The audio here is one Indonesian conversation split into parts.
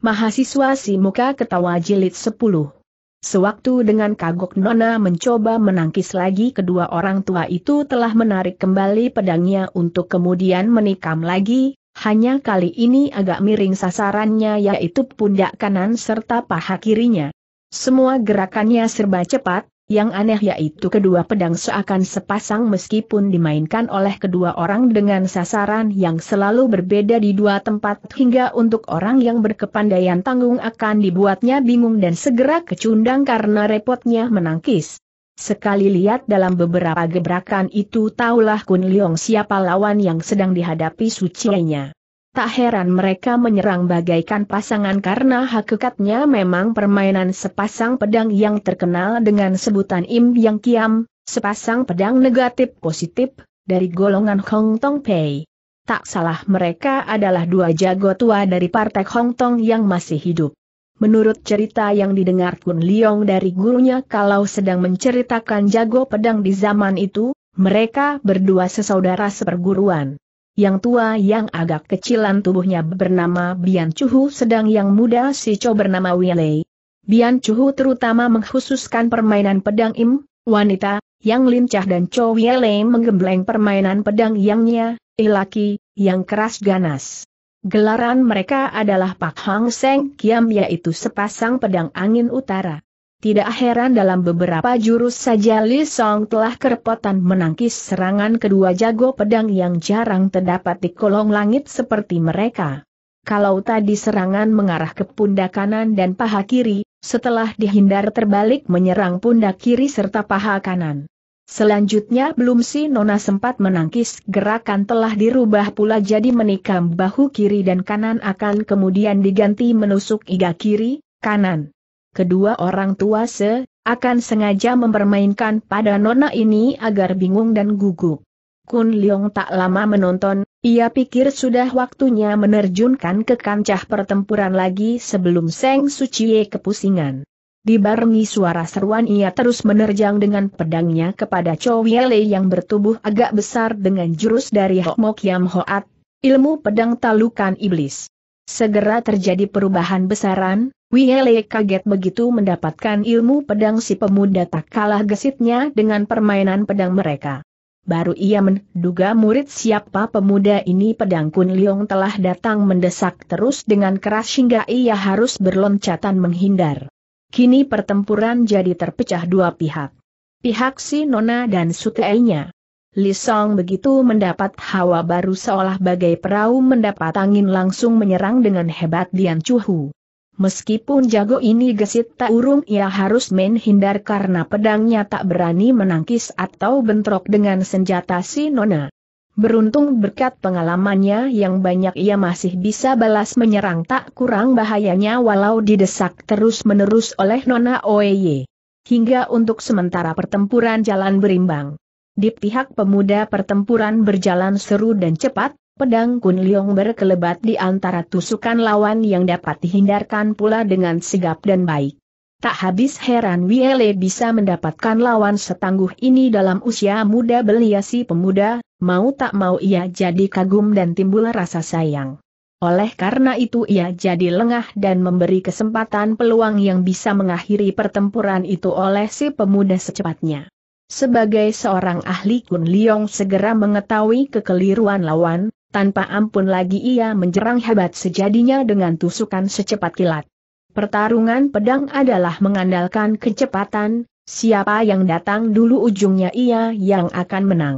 Mahasiswa si muka ketawa jilid 10. Sewaktu dengan kagok Nona mencoba menangkis lagi kedua orang tua itu telah menarik kembali pedangnya untuk kemudian menikam lagi, hanya kali ini agak miring sasarannya yaitu pundak kanan serta paha kirinya. Semua gerakannya serba cepat, yang aneh yaitu kedua pedang seakan sepasang meskipun dimainkan oleh kedua orang dengan sasaran yang selalu berbeda di dua tempat hingga untuk orang yang berkepandaian tanggung akan dibuatnya bingung dan segera kecundang karena repotnya menangkis. Sekali lihat dalam beberapa gebrakan itu taulah Kun Leong siapa lawan yang sedang dihadapi sucinya. Tak heran mereka menyerang bagaikan pasangan karena hakikatnya memang permainan sepasang pedang yang terkenal dengan sebutan Im Yang Kiam, sepasang pedang negatif positif, dari golongan Hong Tong Pei. Tak salah mereka adalah dua jago tua dari partai Hong Tong yang masih hidup. Menurut cerita yang didengar Kun Liong dari gurunya kalau sedang menceritakan jago pedang di zaman itu, mereka berdua sesaudara seperguruan yang tua yang agak kecilan tubuhnya bernama Bian Chuhu sedang yang muda si Cho bernama Wilei. Bian Chuhu terutama mengkhususkan permainan pedang Im, wanita, yang lincah dan Cho Wilei menggembleng permainan pedang yangnya, laki, yang keras ganas. Gelaran mereka adalah Pak Hang Seng Kiam yaitu sepasang pedang angin utara. Tidak heran dalam beberapa jurus saja Li Song telah kerepotan menangkis serangan kedua jago pedang yang jarang terdapat di kolong langit seperti mereka. Kalau tadi serangan mengarah ke pundak kanan dan paha kiri, setelah dihindar terbalik menyerang pundak kiri serta paha kanan. Selanjutnya belum si Nona sempat menangkis gerakan telah dirubah pula jadi menikam bahu kiri dan kanan akan kemudian diganti menusuk iga kiri, kanan kedua orang tua se, akan sengaja mempermainkan pada nona ini agar bingung dan gugup. Kun Leong tak lama menonton, ia pikir sudah waktunya menerjunkan ke kancah pertempuran lagi sebelum Seng Suciye kepusingan. Dibarengi suara seruan ia terus menerjang dengan pedangnya kepada Chow Yele yang bertubuh agak besar dengan jurus dari Hokmok Yam Hoat, ilmu pedang talukan iblis. Segera terjadi perubahan besaran, Wiele kaget begitu mendapatkan ilmu pedang si pemuda tak kalah gesitnya dengan permainan pedang mereka. Baru ia menduga murid siapa pemuda ini pedang Kun Liong telah datang mendesak terus dengan keras hingga ia harus berloncatan menghindar. Kini pertempuran jadi terpecah dua pihak. Pihak si Nona dan Sutei-nya. Li Song begitu mendapat hawa baru seolah bagai perahu mendapat angin langsung menyerang dengan hebat Dian Chuhu. Meskipun jago ini gesit tak urung ia harus menghindar karena pedangnya tak berani menangkis atau bentrok dengan senjata si Nona. Beruntung berkat pengalamannya yang banyak ia masih bisa balas menyerang tak kurang bahayanya walau didesak terus-menerus oleh Nona Oeye. Hingga untuk sementara pertempuran jalan berimbang. Di pihak pemuda pertempuran berjalan seru dan cepat, Pedang Kun Leong berkelebat di antara tusukan lawan yang dapat dihindarkan pula dengan sigap dan baik. Tak habis heran Wiele bisa mendapatkan lawan setangguh ini dalam usia muda belia si pemuda, mau tak mau ia jadi kagum dan timbul rasa sayang. Oleh karena itu ia jadi lengah dan memberi kesempatan peluang yang bisa mengakhiri pertempuran itu oleh si pemuda secepatnya. Sebagai seorang ahli Kun Leong segera mengetahui kekeliruan lawan, tanpa ampun lagi ia menjerang hebat sejadinya dengan tusukan secepat kilat. Pertarungan pedang adalah mengandalkan kecepatan, siapa yang datang dulu ujungnya ia yang akan menang.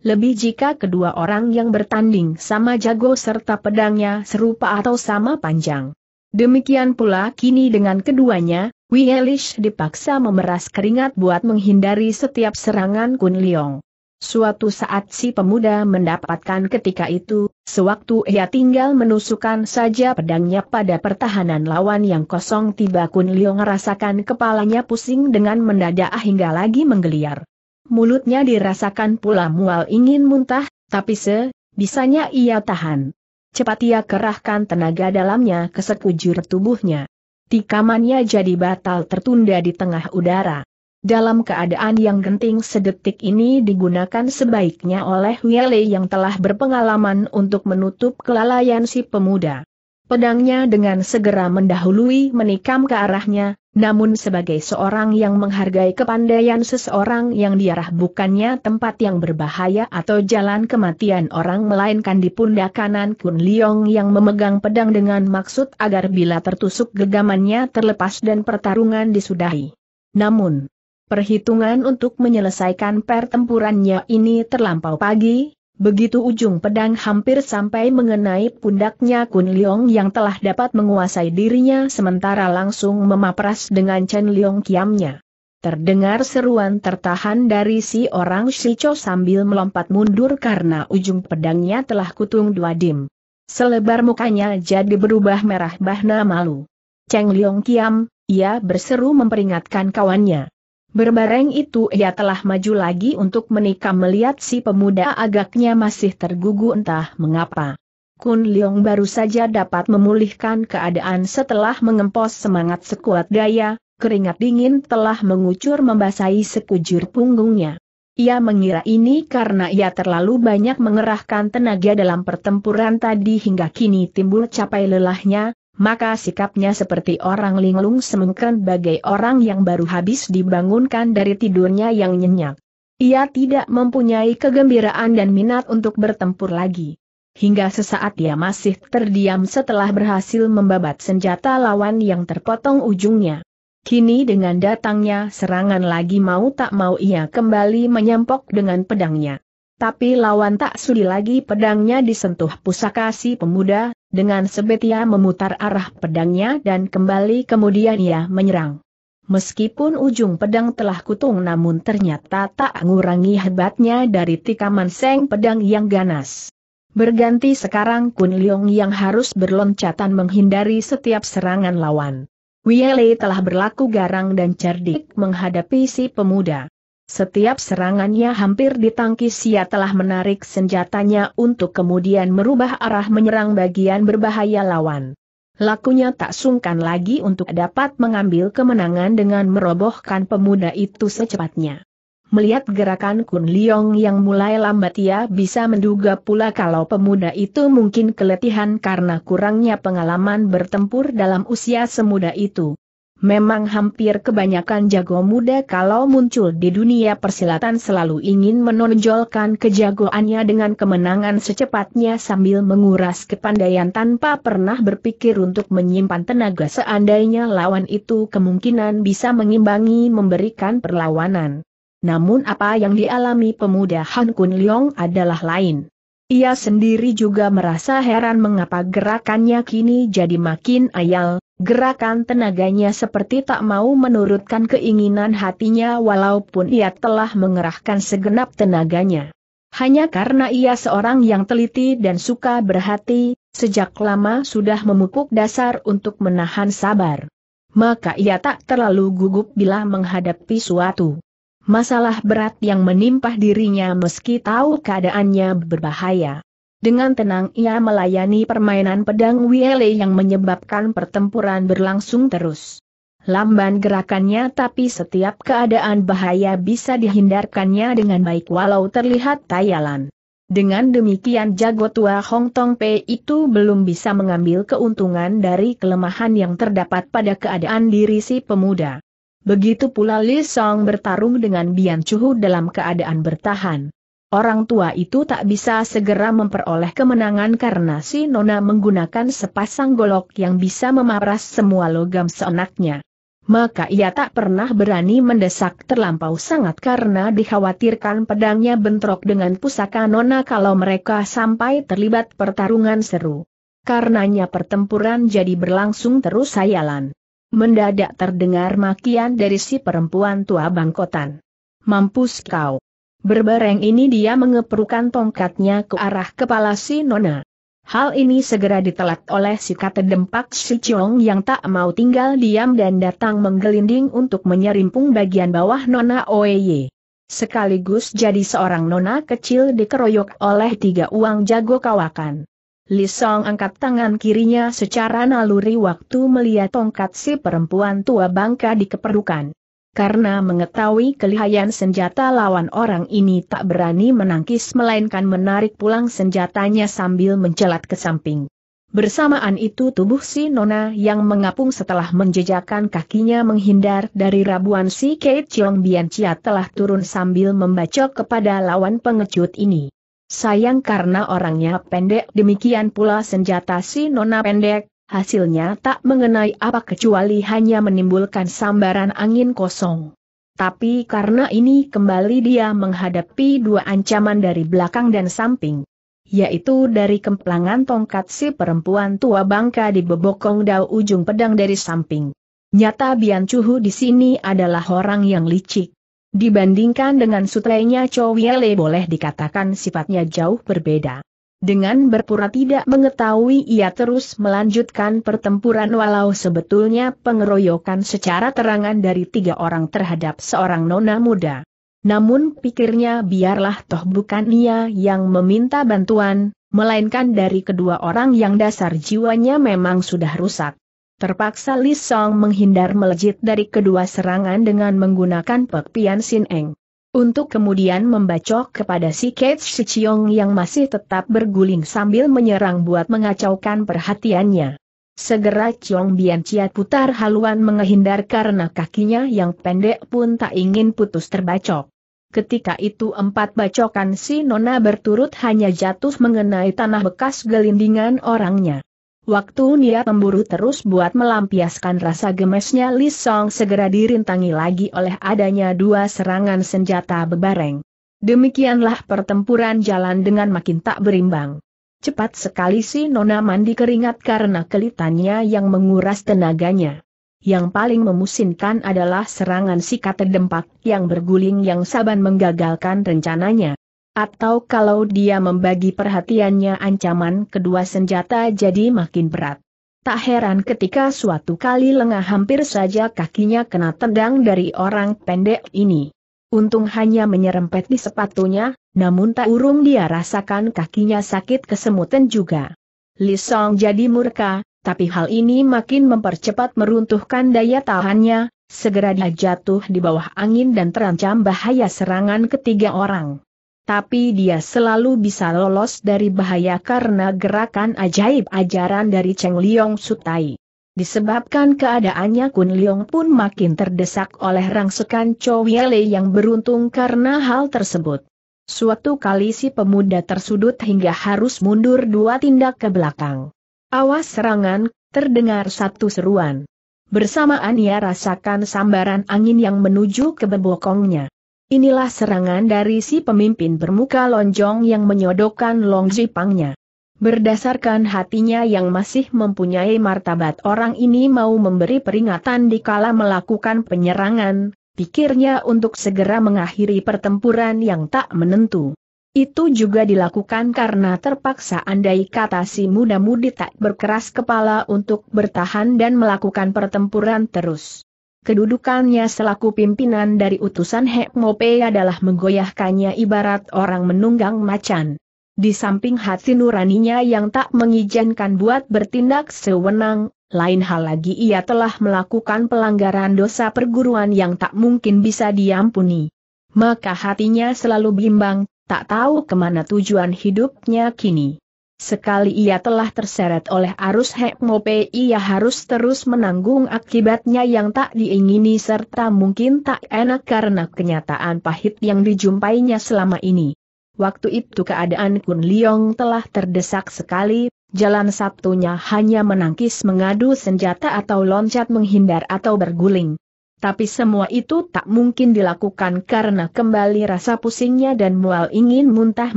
Lebih jika kedua orang yang bertanding sama jago serta pedangnya serupa atau sama panjang. Demikian pula kini dengan keduanya, Wielish dipaksa memeras keringat buat menghindari setiap serangan Kun Leong. Suatu saat si pemuda mendapatkan ketika itu, sewaktu ia tinggal menusukkan saja pedangnya pada pertahanan lawan yang kosong tiba Kun Lio merasakan kepalanya pusing dengan mendadak hingga lagi menggeliar. Mulutnya dirasakan pula mual ingin muntah, tapi se, bisanya ia tahan. Cepat ia kerahkan tenaga dalamnya ke sekujur tubuhnya. Tikamannya jadi batal tertunda di tengah udara dalam keadaan yang genting sedetik ini digunakan sebaiknya oleh Wiele yang telah berpengalaman untuk menutup kelalaian si pemuda. Pedangnya dengan segera mendahului menikam ke arahnya, namun sebagai seorang yang menghargai kepandaian seseorang yang diarah bukannya tempat yang berbahaya atau jalan kematian orang melainkan di pundak kanan Kun Liong yang memegang pedang dengan maksud agar bila tertusuk gegamannya terlepas dan pertarungan disudahi. Namun, Perhitungan untuk menyelesaikan pertempurannya ini terlampau pagi, begitu ujung pedang hampir sampai mengenai pundaknya Kun Leong yang telah dapat menguasai dirinya sementara langsung memapras dengan Chen Leong kiamnya. Terdengar seruan tertahan dari si orang Shicho sambil melompat mundur karena ujung pedangnya telah kutung dua dim. Selebar mukanya jadi berubah merah bahna malu. Cheng Leong Kiam, ia berseru memperingatkan kawannya. Berbareng itu ia telah maju lagi untuk menikam melihat si pemuda agaknya masih tergugu entah mengapa. Kun Leong baru saja dapat memulihkan keadaan setelah mengempos semangat sekuat daya, keringat dingin telah mengucur membasahi sekujur punggungnya. Ia mengira ini karena ia terlalu banyak mengerahkan tenaga dalam pertempuran tadi hingga kini timbul capai lelahnya, maka sikapnya seperti orang linglung semengkren bagai orang yang baru habis dibangunkan dari tidurnya yang nyenyak. Ia tidak mempunyai kegembiraan dan minat untuk bertempur lagi. Hingga sesaat ia masih terdiam setelah berhasil membabat senjata lawan yang terpotong ujungnya. Kini dengan datangnya serangan lagi mau tak mau ia kembali menyempok dengan pedangnya tapi lawan tak sudi lagi pedangnya disentuh pusaka si pemuda, dengan sebetia memutar arah pedangnya dan kembali kemudian ia menyerang. Meskipun ujung pedang telah kutung namun ternyata tak mengurangi hebatnya dari tikaman seng pedang yang ganas. Berganti sekarang Kun Leong yang harus berloncatan menghindari setiap serangan lawan. Wiele telah berlaku garang dan cerdik menghadapi si pemuda. Setiap serangannya hampir ditangkis ia telah menarik senjatanya untuk kemudian merubah arah menyerang bagian berbahaya lawan. Lakunya tak sungkan lagi untuk dapat mengambil kemenangan dengan merobohkan pemuda itu secepatnya. Melihat gerakan Kun Leong yang mulai lambat ia bisa menduga pula kalau pemuda itu mungkin keletihan karena kurangnya pengalaman bertempur dalam usia semuda itu. Memang hampir kebanyakan jago muda kalau muncul di dunia persilatan selalu ingin menonjolkan kejagoannya dengan kemenangan secepatnya sambil menguras kepandaian tanpa pernah berpikir untuk menyimpan tenaga seandainya lawan itu kemungkinan bisa mengimbangi memberikan perlawanan. Namun apa yang dialami pemuda Han Kun Leong adalah lain. Ia sendiri juga merasa heran mengapa gerakannya kini jadi makin ayal, Gerakan tenaganya seperti tak mau menurutkan keinginan hatinya walaupun ia telah mengerahkan segenap tenaganya. Hanya karena ia seorang yang teliti dan suka berhati, sejak lama sudah memupuk dasar untuk menahan sabar. Maka ia tak terlalu gugup bila menghadapi suatu masalah berat yang menimpa dirinya meski tahu keadaannya berbahaya. Dengan tenang ia melayani permainan pedang Wiele yang menyebabkan pertempuran berlangsung terus. Lamban gerakannya tapi setiap keadaan bahaya bisa dihindarkannya dengan baik walau terlihat tayalan. Dengan demikian jago tua Hong Tong Pei itu belum bisa mengambil keuntungan dari kelemahan yang terdapat pada keadaan diri si pemuda. Begitu pula Li Song bertarung dengan Bian Chuhu dalam keadaan bertahan. Orang tua itu tak bisa segera memperoleh kemenangan karena si Nona menggunakan sepasang golok yang bisa memaras semua logam seenaknya. Maka ia tak pernah berani mendesak terlampau sangat karena dikhawatirkan pedangnya bentrok dengan pusaka Nona kalau mereka sampai terlibat pertarungan seru. Karenanya pertempuran jadi berlangsung terus sayalan. Mendadak terdengar makian dari si perempuan tua bangkotan. Mampus kau! Berbareng ini dia mengeperukan tongkatnya ke arah kepala si Nona. Hal ini segera ditelat oleh si kata dempak si Chong yang tak mau tinggal diam dan datang menggelinding untuk menyerimpung bagian bawah Nona Oeye. Sekaligus jadi seorang Nona kecil dikeroyok oleh tiga uang jago kawakan. Li Song angkat tangan kirinya secara naluri waktu melihat tongkat si perempuan tua bangka dikeperukan karena mengetahui kelihayan senjata lawan orang ini tak berani menangkis melainkan menarik pulang senjatanya sambil mencelat ke samping. Bersamaan itu tubuh si Nona yang mengapung setelah menjejakan kakinya menghindar dari rabuan si Kate Chiong Bianchia telah turun sambil membacok kepada lawan pengecut ini. Sayang karena orangnya pendek demikian pula senjata si Nona pendek, hasilnya tak mengenai apa kecuali hanya menimbulkan sambaran angin kosong. Tapi karena ini kembali dia menghadapi dua ancaman dari belakang dan samping, yaitu dari kemplangan tongkat si perempuan tua bangka di bebokong dao ujung pedang dari samping. Nyata Bian Cuhu di sini adalah orang yang licik. Dibandingkan dengan sutrenya Chow Yele boleh dikatakan sifatnya jauh berbeda. Dengan berpura tidak mengetahui ia terus melanjutkan pertempuran walau sebetulnya pengeroyokan secara terangan dari tiga orang terhadap seorang nona muda. Namun pikirnya biarlah toh bukan ia yang meminta bantuan, melainkan dari kedua orang yang dasar jiwanya memang sudah rusak. Terpaksa Li Song menghindar melejit dari kedua serangan dengan menggunakan Pek Sineng. Eng untuk kemudian membacok kepada si Kate Shichiong yang masih tetap berguling sambil menyerang buat mengacaukan perhatiannya. Segera Chong Bian Ciat putar haluan menghindar karena kakinya yang pendek pun tak ingin putus terbacok. Ketika itu empat bacokan si Nona berturut hanya jatuh mengenai tanah bekas gelindingan orangnya. Waktu niat memburu terus buat melampiaskan rasa gemesnya Li Song segera dirintangi lagi oleh adanya dua serangan senjata bebareng. Demikianlah pertempuran jalan dengan makin tak berimbang. Cepat sekali si Nona mandi keringat karena kelitannya yang menguras tenaganya. Yang paling memusinkan adalah serangan sikat terdempak yang berguling yang saban menggagalkan rencananya. Atau kalau dia membagi perhatiannya ancaman kedua senjata jadi makin berat. Tak heran ketika suatu kali lengah hampir saja kakinya kena tendang dari orang pendek ini. Untung hanya menyerempet di sepatunya, namun tak urung dia rasakan kakinya sakit kesemutan juga. Li Song jadi murka, tapi hal ini makin mempercepat meruntuhkan daya tahannya, segera dia jatuh di bawah angin dan terancam bahaya serangan ketiga orang tapi dia selalu bisa lolos dari bahaya karena gerakan ajaib ajaran dari Cheng Liong Sutai. Disebabkan keadaannya Kun Liong pun makin terdesak oleh rangsekan Chow Yele yang beruntung karena hal tersebut. Suatu kali si pemuda tersudut hingga harus mundur dua tindak ke belakang. Awas serangan, terdengar satu seruan. Bersamaan ia rasakan sambaran angin yang menuju ke bebokongnya. Inilah serangan dari si pemimpin bermuka lonjong yang menyodokkan Long Jipangnya. Berdasarkan hatinya yang masih mempunyai martabat orang ini mau memberi peringatan dikala melakukan penyerangan, pikirnya untuk segera mengakhiri pertempuran yang tak menentu. Itu juga dilakukan karena terpaksa andai kata si muda-mudi tak berkeras kepala untuk bertahan dan melakukan pertempuran terus. Kedudukannya selaku pimpinan dari utusan Mope adalah menggoyahkannya ibarat orang menunggang macan. Di samping hati nuraninya yang tak mengizinkan buat bertindak sewenang, lain hal lagi ia telah melakukan pelanggaran dosa perguruan yang tak mungkin bisa diampuni. Maka hatinya selalu bimbang, tak tahu kemana tujuan hidupnya kini. Sekali ia telah terseret oleh arus Hekmope ia harus terus menanggung akibatnya yang tak diingini serta mungkin tak enak karena kenyataan pahit yang dijumpainya selama ini. Waktu itu keadaan Kun Liong telah terdesak sekali, jalan satunya hanya menangkis mengadu senjata atau loncat menghindar atau berguling. Tapi semua itu tak mungkin dilakukan karena kembali rasa pusingnya dan mual ingin muntah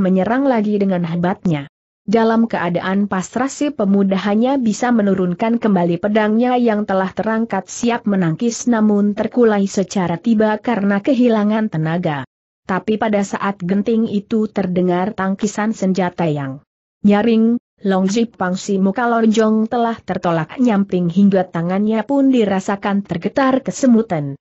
menyerang lagi dengan hebatnya. Dalam keadaan pasrah si pemuda hanya bisa menurunkan kembali pedangnya yang telah terangkat siap menangkis namun terkulai secara tiba karena kehilangan tenaga. Tapi pada saat genting itu terdengar tangkisan senjata yang nyaring, Long Longjip Pangsi muka lonjong telah tertolak nyamping hingga tangannya pun dirasakan tergetar kesemutan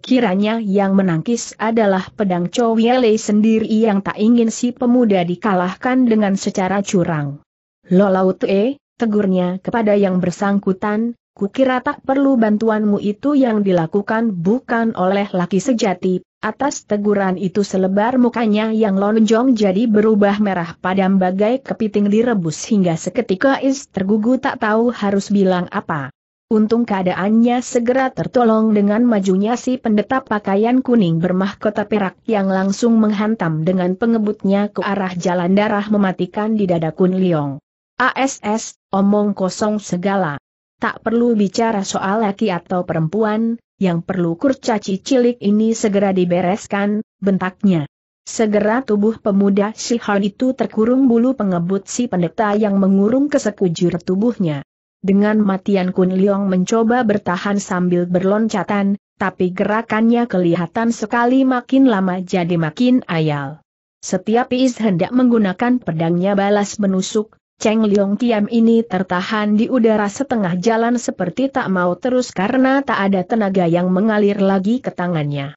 kiranya yang menangkis adalah pedang Chow Yele sendiri yang tak ingin si pemuda dikalahkan dengan secara curang. Lolau e, tegurnya kepada yang bersangkutan, kukira tak perlu bantuanmu itu yang dilakukan bukan oleh laki sejati, atas teguran itu selebar mukanya yang lonjong jadi berubah merah padam bagai kepiting direbus hingga seketika is tergugu tak tahu harus bilang apa. Untung keadaannya segera tertolong dengan majunya si pendeta pakaian kuning bermahkota perak yang langsung menghantam dengan pengebutnya ke arah jalan darah mematikan di dada Kun Liong. ASS, omong kosong segala. Tak perlu bicara soal laki atau perempuan, yang perlu kurcaci cilik ini segera dibereskan, bentaknya. Segera tubuh pemuda si Shihan itu terkurung bulu pengebut si pendeta yang mengurung kesekujur tubuhnya. Dengan matian Kun Liong mencoba bertahan sambil berloncatan, tapi gerakannya kelihatan sekali makin lama jadi makin ayal. Setiap Is hendak menggunakan pedangnya balas menusuk, Cheng Liong Tiam ini tertahan di udara setengah jalan seperti tak mau terus karena tak ada tenaga yang mengalir lagi ke tangannya.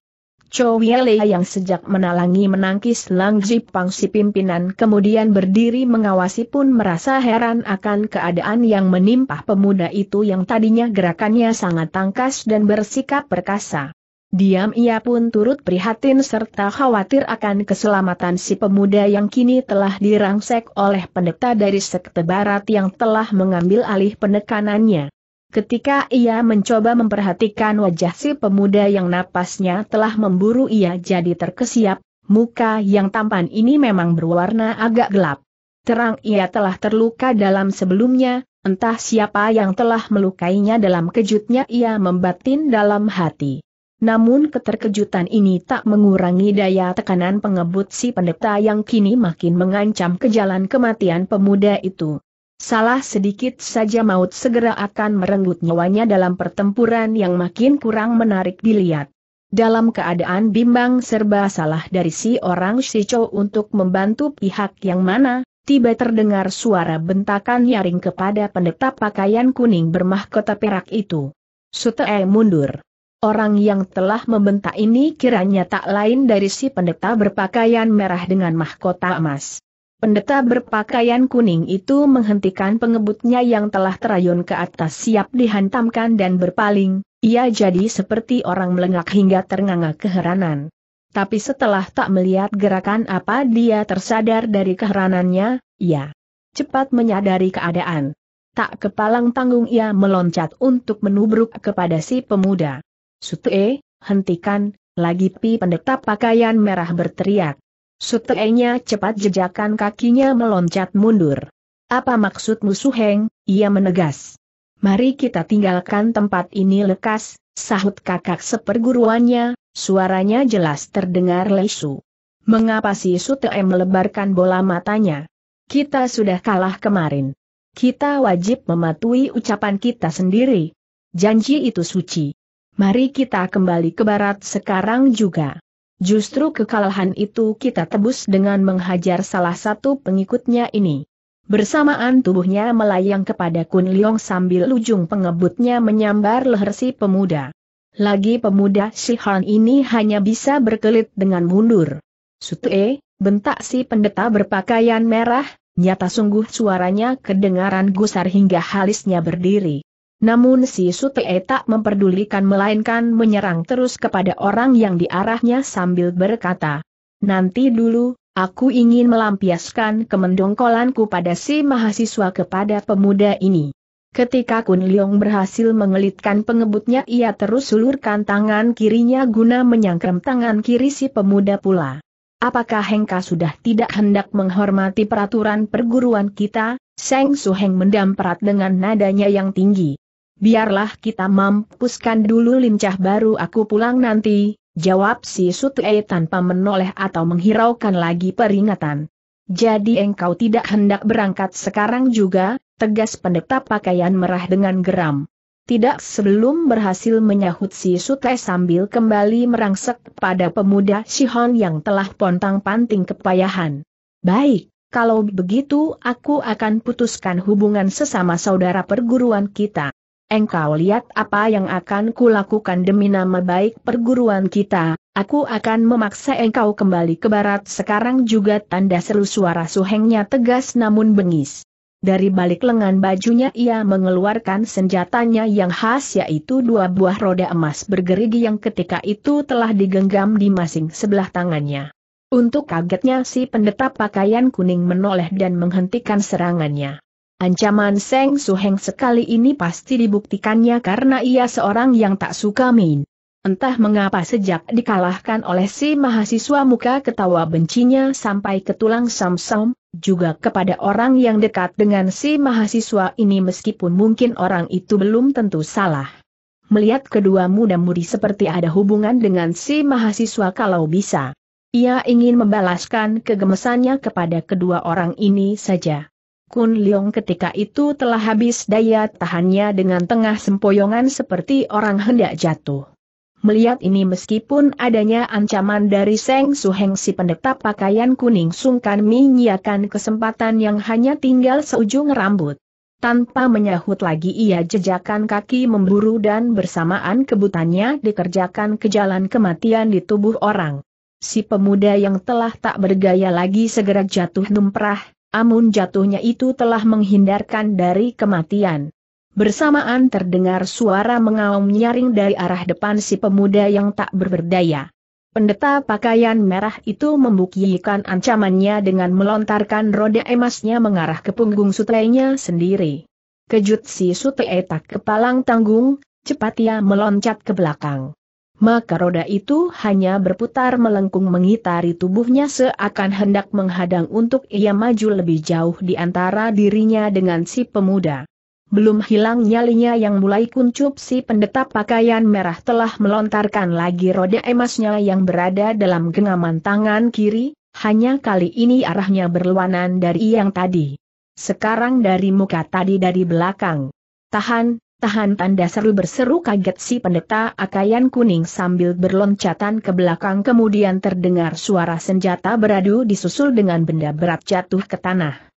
Chow Yele yang sejak menalangi menangkis Lang Jipang si pimpinan kemudian berdiri mengawasi pun merasa heran akan keadaan yang menimpa pemuda itu yang tadinya gerakannya sangat tangkas dan bersikap perkasa. Diam ia pun turut prihatin serta khawatir akan keselamatan si pemuda yang kini telah dirangsek oleh pendeta dari Sekte Barat yang telah mengambil alih penekanannya. Ketika ia mencoba memperhatikan wajah si pemuda yang napasnya telah memburu ia jadi terkesiap, muka yang tampan ini memang berwarna agak gelap. Terang ia telah terluka dalam sebelumnya, entah siapa yang telah melukainya dalam kejutnya ia membatin dalam hati. Namun keterkejutan ini tak mengurangi daya tekanan pengebut si pendeta yang kini makin mengancam ke jalan kematian pemuda itu. Salah sedikit saja maut segera akan merenggut nyawanya dalam pertempuran yang makin kurang menarik dilihat. Dalam keadaan bimbang serba salah dari si orang si Sico untuk membantu pihak yang mana, tiba terdengar suara bentakan nyaring kepada pendeta pakaian kuning bermahkota perak itu. Sutee mundur. Orang yang telah membentak ini kiranya tak lain dari si pendeta berpakaian merah dengan mahkota emas. Pendeta berpakaian kuning itu menghentikan pengebutnya yang telah terayun ke atas siap dihantamkan dan berpaling, ia jadi seperti orang melengak hingga ternganga keheranan. Tapi setelah tak melihat gerakan apa dia tersadar dari keheranannya, ia cepat menyadari keadaan. Tak kepalang tanggung ia meloncat untuk menubruk kepada si pemuda. Sutue, hentikan, lagi pi pendeta pakaian merah berteriak. Sutenya cepat jejakan kakinya meloncat mundur. Apa maksudmu Suheng? Ia menegas. Mari kita tinggalkan tempat ini lekas, sahut kakak seperguruannya, suaranya jelas terdengar lesu. Mengapa si Sute melebarkan bola matanya? Kita sudah kalah kemarin. Kita wajib mematuhi ucapan kita sendiri. Janji itu suci. Mari kita kembali ke barat sekarang juga. Justru kekalahan itu kita tebus dengan menghajar salah satu pengikutnya ini. Bersamaan tubuhnya melayang kepada Kun Leong sambil ujung pengebutnya menyambar leher si pemuda. Lagi pemuda si Han ini hanya bisa berkelit dengan mundur. Sutue, bentak si pendeta berpakaian merah, nyata sungguh suaranya kedengaran gusar hingga halisnya berdiri. Namun si Sute tak memperdulikan melainkan menyerang terus kepada orang yang diarahnya sambil berkata, Nanti dulu, aku ingin melampiaskan kemendongkolanku pada si mahasiswa kepada pemuda ini. Ketika Kun Leong berhasil mengelitkan pengebutnya ia terus sulurkan tangan kirinya guna menyangkrem tangan kiri si pemuda pula. Apakah Hengka sudah tidak hendak menghormati peraturan perguruan kita? Seng Su Heng mendamprat dengan nadanya yang tinggi biarlah kita mampuskan dulu lincah baru aku pulang nanti, jawab si Sutue tanpa menoleh atau menghiraukan lagi peringatan. Jadi engkau tidak hendak berangkat sekarang juga, tegas pendeta pakaian merah dengan geram. Tidak sebelum berhasil menyahut si Sutue sambil kembali merangsek pada pemuda Shihon yang telah pontang-panting kepayahan. Baik, kalau begitu aku akan putuskan hubungan sesama saudara perguruan kita engkau lihat apa yang akan kulakukan demi nama baik perguruan kita, aku akan memaksa engkau kembali ke barat sekarang juga tanda seru suara suhengnya tegas namun bengis. Dari balik lengan bajunya ia mengeluarkan senjatanya yang khas yaitu dua buah roda emas bergerigi yang ketika itu telah digenggam di masing sebelah tangannya. Untuk kagetnya si pendeta pakaian kuning menoleh dan menghentikan serangannya. Ancaman Seng Suheng sekali ini pasti dibuktikannya karena ia seorang yang tak suka main. Entah mengapa sejak dikalahkan oleh si mahasiswa muka ketawa bencinya sampai ke tulang samsam, juga kepada orang yang dekat dengan si mahasiswa ini meskipun mungkin orang itu belum tentu salah. Melihat kedua muda-mudi seperti ada hubungan dengan si mahasiswa kalau bisa. Ia ingin membalaskan kegemesannya kepada kedua orang ini saja. Kun Leong ketika itu telah habis daya tahannya dengan tengah sempoyongan seperti orang hendak jatuh. Melihat ini meskipun adanya ancaman dari Seng Su si pendeta pakaian kuning sungkan menyiakan kesempatan yang hanya tinggal seujung rambut. Tanpa menyahut lagi ia jejakan kaki memburu dan bersamaan kebutannya dikerjakan ke jalan kematian di tubuh orang. Si pemuda yang telah tak bergaya lagi segera jatuh numprah, Amun jatuhnya itu telah menghindarkan dari kematian. Bersamaan terdengar suara mengaum nyaring dari arah depan si pemuda yang tak berberdaya. Pendeta pakaian merah itu membuktikan ancamannya dengan melontarkan roda emasnya mengarah ke punggung sutenya sendiri. Kejut si sute tak kepalang tanggung, cepat ia meloncat ke belakang maka roda itu hanya berputar melengkung mengitari tubuhnya seakan hendak menghadang untuk ia maju lebih jauh di antara dirinya dengan si pemuda. Belum hilang nyalinya yang mulai kuncup si pendeta pakaian merah telah melontarkan lagi roda emasnya yang berada dalam genggaman tangan kiri, hanya kali ini arahnya berlawanan dari yang tadi. Sekarang dari muka tadi dari belakang. Tahan, Tahan tanda seru berseru kaget si pendeta akayan kuning sambil berloncatan ke belakang kemudian terdengar suara senjata beradu disusul dengan benda berat jatuh ke tanah.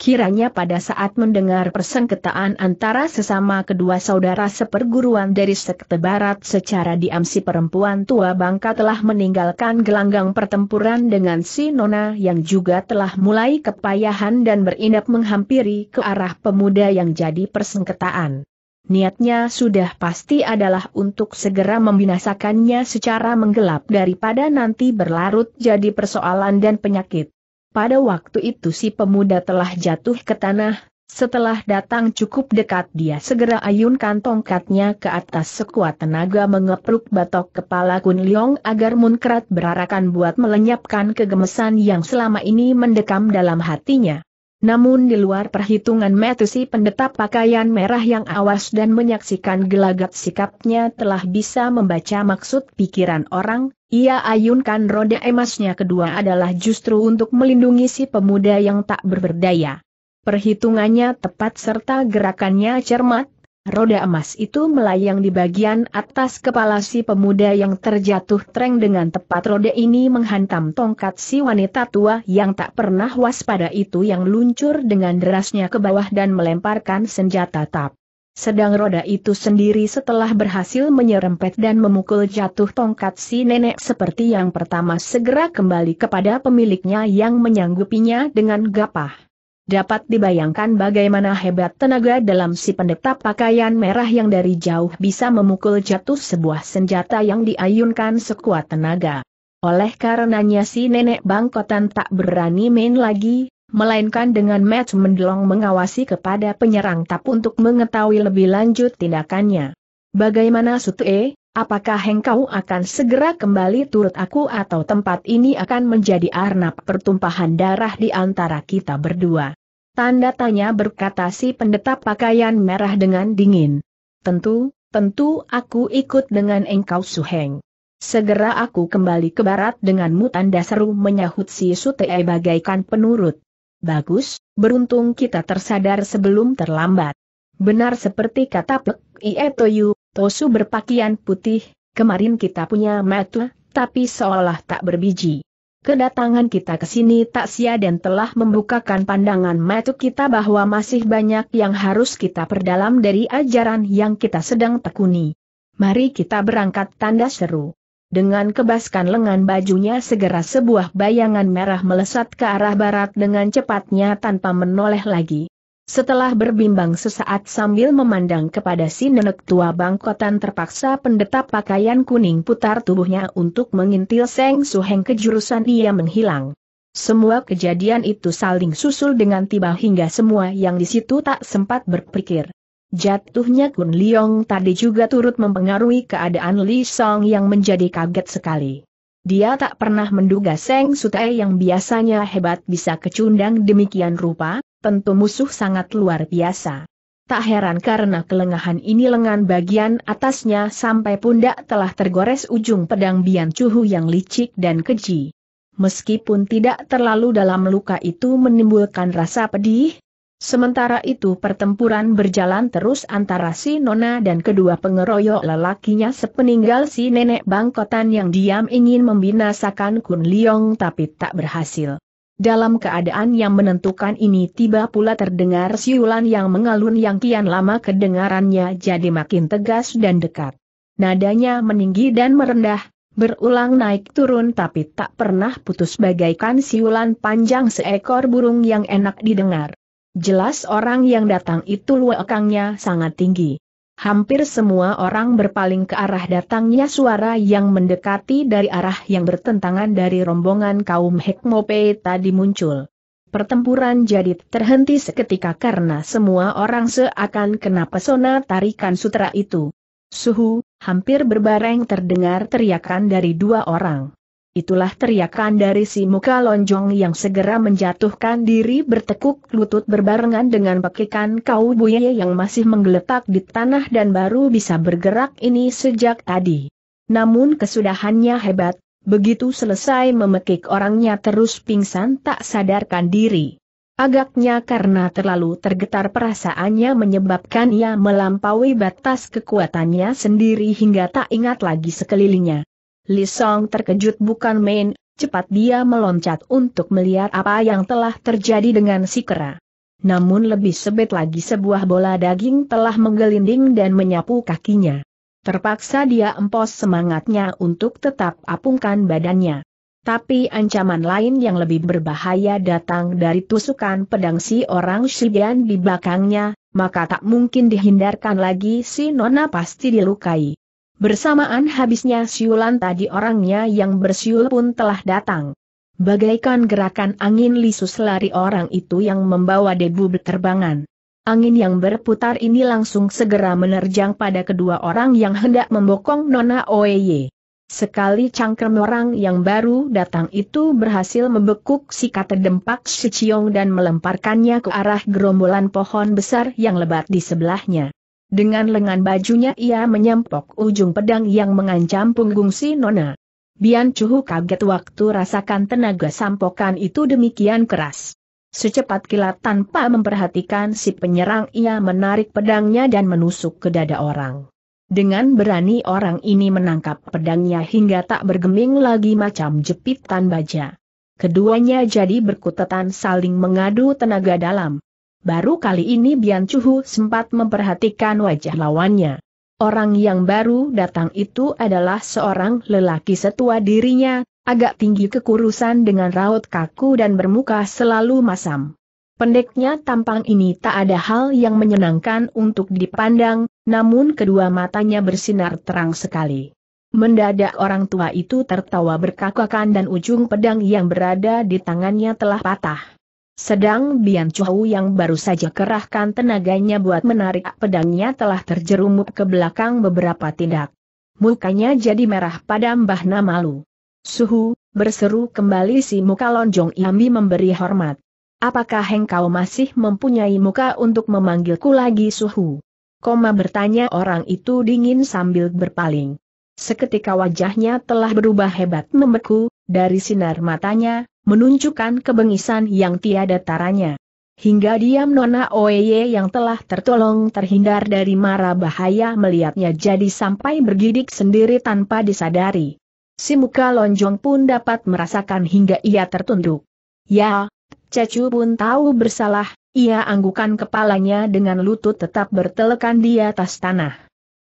Kiranya pada saat mendengar persengketaan antara sesama kedua saudara seperguruan dari Sekte Barat secara diam si perempuan tua bangka telah meninggalkan gelanggang pertempuran dengan si Nona yang juga telah mulai kepayahan dan berindap menghampiri ke arah pemuda yang jadi persengketaan niatnya sudah pasti adalah untuk segera membinasakannya secara menggelap daripada nanti berlarut jadi persoalan dan penyakit. Pada waktu itu si pemuda telah jatuh ke tanah, setelah datang cukup dekat dia segera ayunkan tongkatnya ke atas sekuat tenaga mengepruk batok kepala Kun Leong agar Munkrat berarakan buat melenyapkan kegemesan yang selama ini mendekam dalam hatinya. Namun di luar perhitungan Metusi pendeta pakaian merah yang awas dan menyaksikan gelagat sikapnya telah bisa membaca maksud pikiran orang, ia ayunkan roda emasnya kedua adalah justru untuk melindungi si pemuda yang tak berberdaya. Perhitungannya tepat serta gerakannya cermat, Roda emas itu melayang di bagian atas kepala si pemuda yang terjatuh treng dengan tepat roda ini menghantam tongkat si wanita tua yang tak pernah waspada itu yang luncur dengan derasnya ke bawah dan melemparkan senjata tap. Sedang roda itu sendiri setelah berhasil menyerempet dan memukul jatuh tongkat si nenek seperti yang pertama segera kembali kepada pemiliknya yang menyanggupinya dengan gapah. Dapat dibayangkan bagaimana hebat tenaga dalam si pendeta pakaian merah yang dari jauh bisa memukul jatuh sebuah senjata yang diayunkan sekuat tenaga. Oleh karenanya si nenek bangkotan tak berani main lagi, melainkan dengan match mendelong mengawasi kepada penyerang tap untuk mengetahui lebih lanjut tindakannya. Bagaimana Sutue, Apakah engkau akan segera kembali turut aku atau tempat ini akan menjadi arna pertumpahan darah di antara kita berdua? Tanda tanya berkata si pendeta pakaian merah dengan dingin. Tentu, tentu aku ikut dengan engkau Suheng. Segera aku kembali ke barat denganmu tanda seru menyahut si Sutei bagaikan penurut. Bagus, beruntung kita tersadar sebelum terlambat. Benar seperti kata Pek Ietoyu, Tosu berpakaian putih, kemarin kita punya metu, tapi seolah tak berbiji. Kedatangan kita ke sini tak sia dan telah membukakan pandangan metu kita bahwa masih banyak yang harus kita perdalam dari ajaran yang kita sedang tekuni. Mari kita berangkat tanda seru. Dengan kebaskan lengan bajunya segera sebuah bayangan merah melesat ke arah barat dengan cepatnya tanpa menoleh lagi. Setelah berbimbang sesaat sambil memandang kepada si nenek tua bangkotan terpaksa pendeta pakaian kuning putar tubuhnya untuk mengintil Seng Suheng kejurusan ia menghilang. Semua kejadian itu saling susul dengan tiba hingga semua yang di situ tak sempat berpikir. Jatuhnya Kun Leong tadi juga turut mempengaruhi keadaan Li Song yang menjadi kaget sekali. Dia tak pernah menduga Seng Sutai yang biasanya hebat bisa kecundang demikian rupa, tentu musuh sangat luar biasa. Tak heran karena kelengahan ini lengan bagian atasnya sampai pundak telah tergores ujung pedang Bian Cuhu yang licik dan keji. Meskipun tidak terlalu dalam luka itu menimbulkan rasa pedih, sementara itu pertempuran berjalan terus antara si Nona dan kedua pengeroyok lelakinya sepeninggal si nenek bangkotan yang diam ingin membinasakan Kun Liong tapi tak berhasil. Dalam keadaan yang menentukan ini tiba pula terdengar siulan yang mengalun yang kian lama kedengarannya jadi makin tegas dan dekat. Nadanya meninggi dan merendah, berulang naik turun tapi tak pernah putus bagaikan siulan panjang seekor burung yang enak didengar. Jelas orang yang datang itu luekangnya sangat tinggi hampir semua orang berpaling ke arah datangnya suara yang mendekati dari arah yang bertentangan dari rombongan kaum Hekmope tadi muncul. Pertempuran jadi terhenti seketika karena semua orang seakan kena pesona tarikan sutra itu. Suhu, hampir berbareng terdengar teriakan dari dua orang. Itulah teriakan dari si muka lonjong yang segera menjatuhkan diri bertekuk lutut berbarengan dengan pekikan kau buye yang masih menggeletak di tanah dan baru bisa bergerak ini sejak tadi. Namun kesudahannya hebat, begitu selesai memekik orangnya terus pingsan tak sadarkan diri. Agaknya karena terlalu tergetar perasaannya menyebabkan ia melampaui batas kekuatannya sendiri hingga tak ingat lagi sekelilingnya. Li Song terkejut bukan main, cepat dia meloncat untuk melihat apa yang telah terjadi dengan si kera. Namun lebih sebet lagi sebuah bola daging telah menggelinding dan menyapu kakinya. Terpaksa dia empos semangatnya untuk tetap apungkan badannya. Tapi ancaman lain yang lebih berbahaya datang dari tusukan pedang si orang Shibian di belakangnya, maka tak mungkin dihindarkan lagi si Nona pasti dilukai. Bersamaan habisnya siulan tadi orangnya yang bersiul pun telah datang. Bagaikan gerakan angin lisus lari orang itu yang membawa debu berterbangan. Angin yang berputar ini langsung segera menerjang pada kedua orang yang hendak membokong Nona Oeye. Sekali cangkem orang yang baru datang itu berhasil membekuk si kata dempak si dan melemparkannya ke arah gerombolan pohon besar yang lebat di sebelahnya. Dengan lengan bajunya ia menyempok ujung pedang yang mengancam punggung si Nona. Bian Chuhu kaget waktu rasakan tenaga sampokan itu demikian keras. Secepat kilat tanpa memperhatikan si penyerang ia menarik pedangnya dan menusuk ke dada orang. Dengan berani orang ini menangkap pedangnya hingga tak bergeming lagi macam jepitan baja. Keduanya jadi berkutatan saling mengadu tenaga dalam. Baru kali ini Bian Chuhu sempat memperhatikan wajah lawannya. Orang yang baru datang itu adalah seorang lelaki setua dirinya, agak tinggi kekurusan dengan raut kaku dan bermuka selalu masam. Pendeknya tampang ini tak ada hal yang menyenangkan untuk dipandang, namun kedua matanya bersinar terang sekali. Mendadak orang tua itu tertawa berkakakan dan ujung pedang yang berada di tangannya telah patah. Sedang Bian Chou yang baru saja kerahkan tenaganya buat menarik pedangnya telah terjerumuk ke belakang beberapa tindak. Mukanya jadi merah padam bahna malu. Suhu, berseru kembali si muka lonjong Yambi memberi hormat. Apakah engkau masih mempunyai muka untuk memanggilku lagi Suhu? Koma bertanya orang itu dingin sambil berpaling. Seketika wajahnya telah berubah hebat membeku, dari sinar matanya, menunjukkan kebengisan yang tiada taranya. Hingga diam Nona Oye yang telah tertolong terhindar dari mara bahaya melihatnya jadi sampai bergidik sendiri tanpa disadari. Si muka lonjong pun dapat merasakan hingga ia tertunduk. Ya, Cecu pun tahu bersalah, ia anggukan kepalanya dengan lutut tetap bertelekan di atas tanah.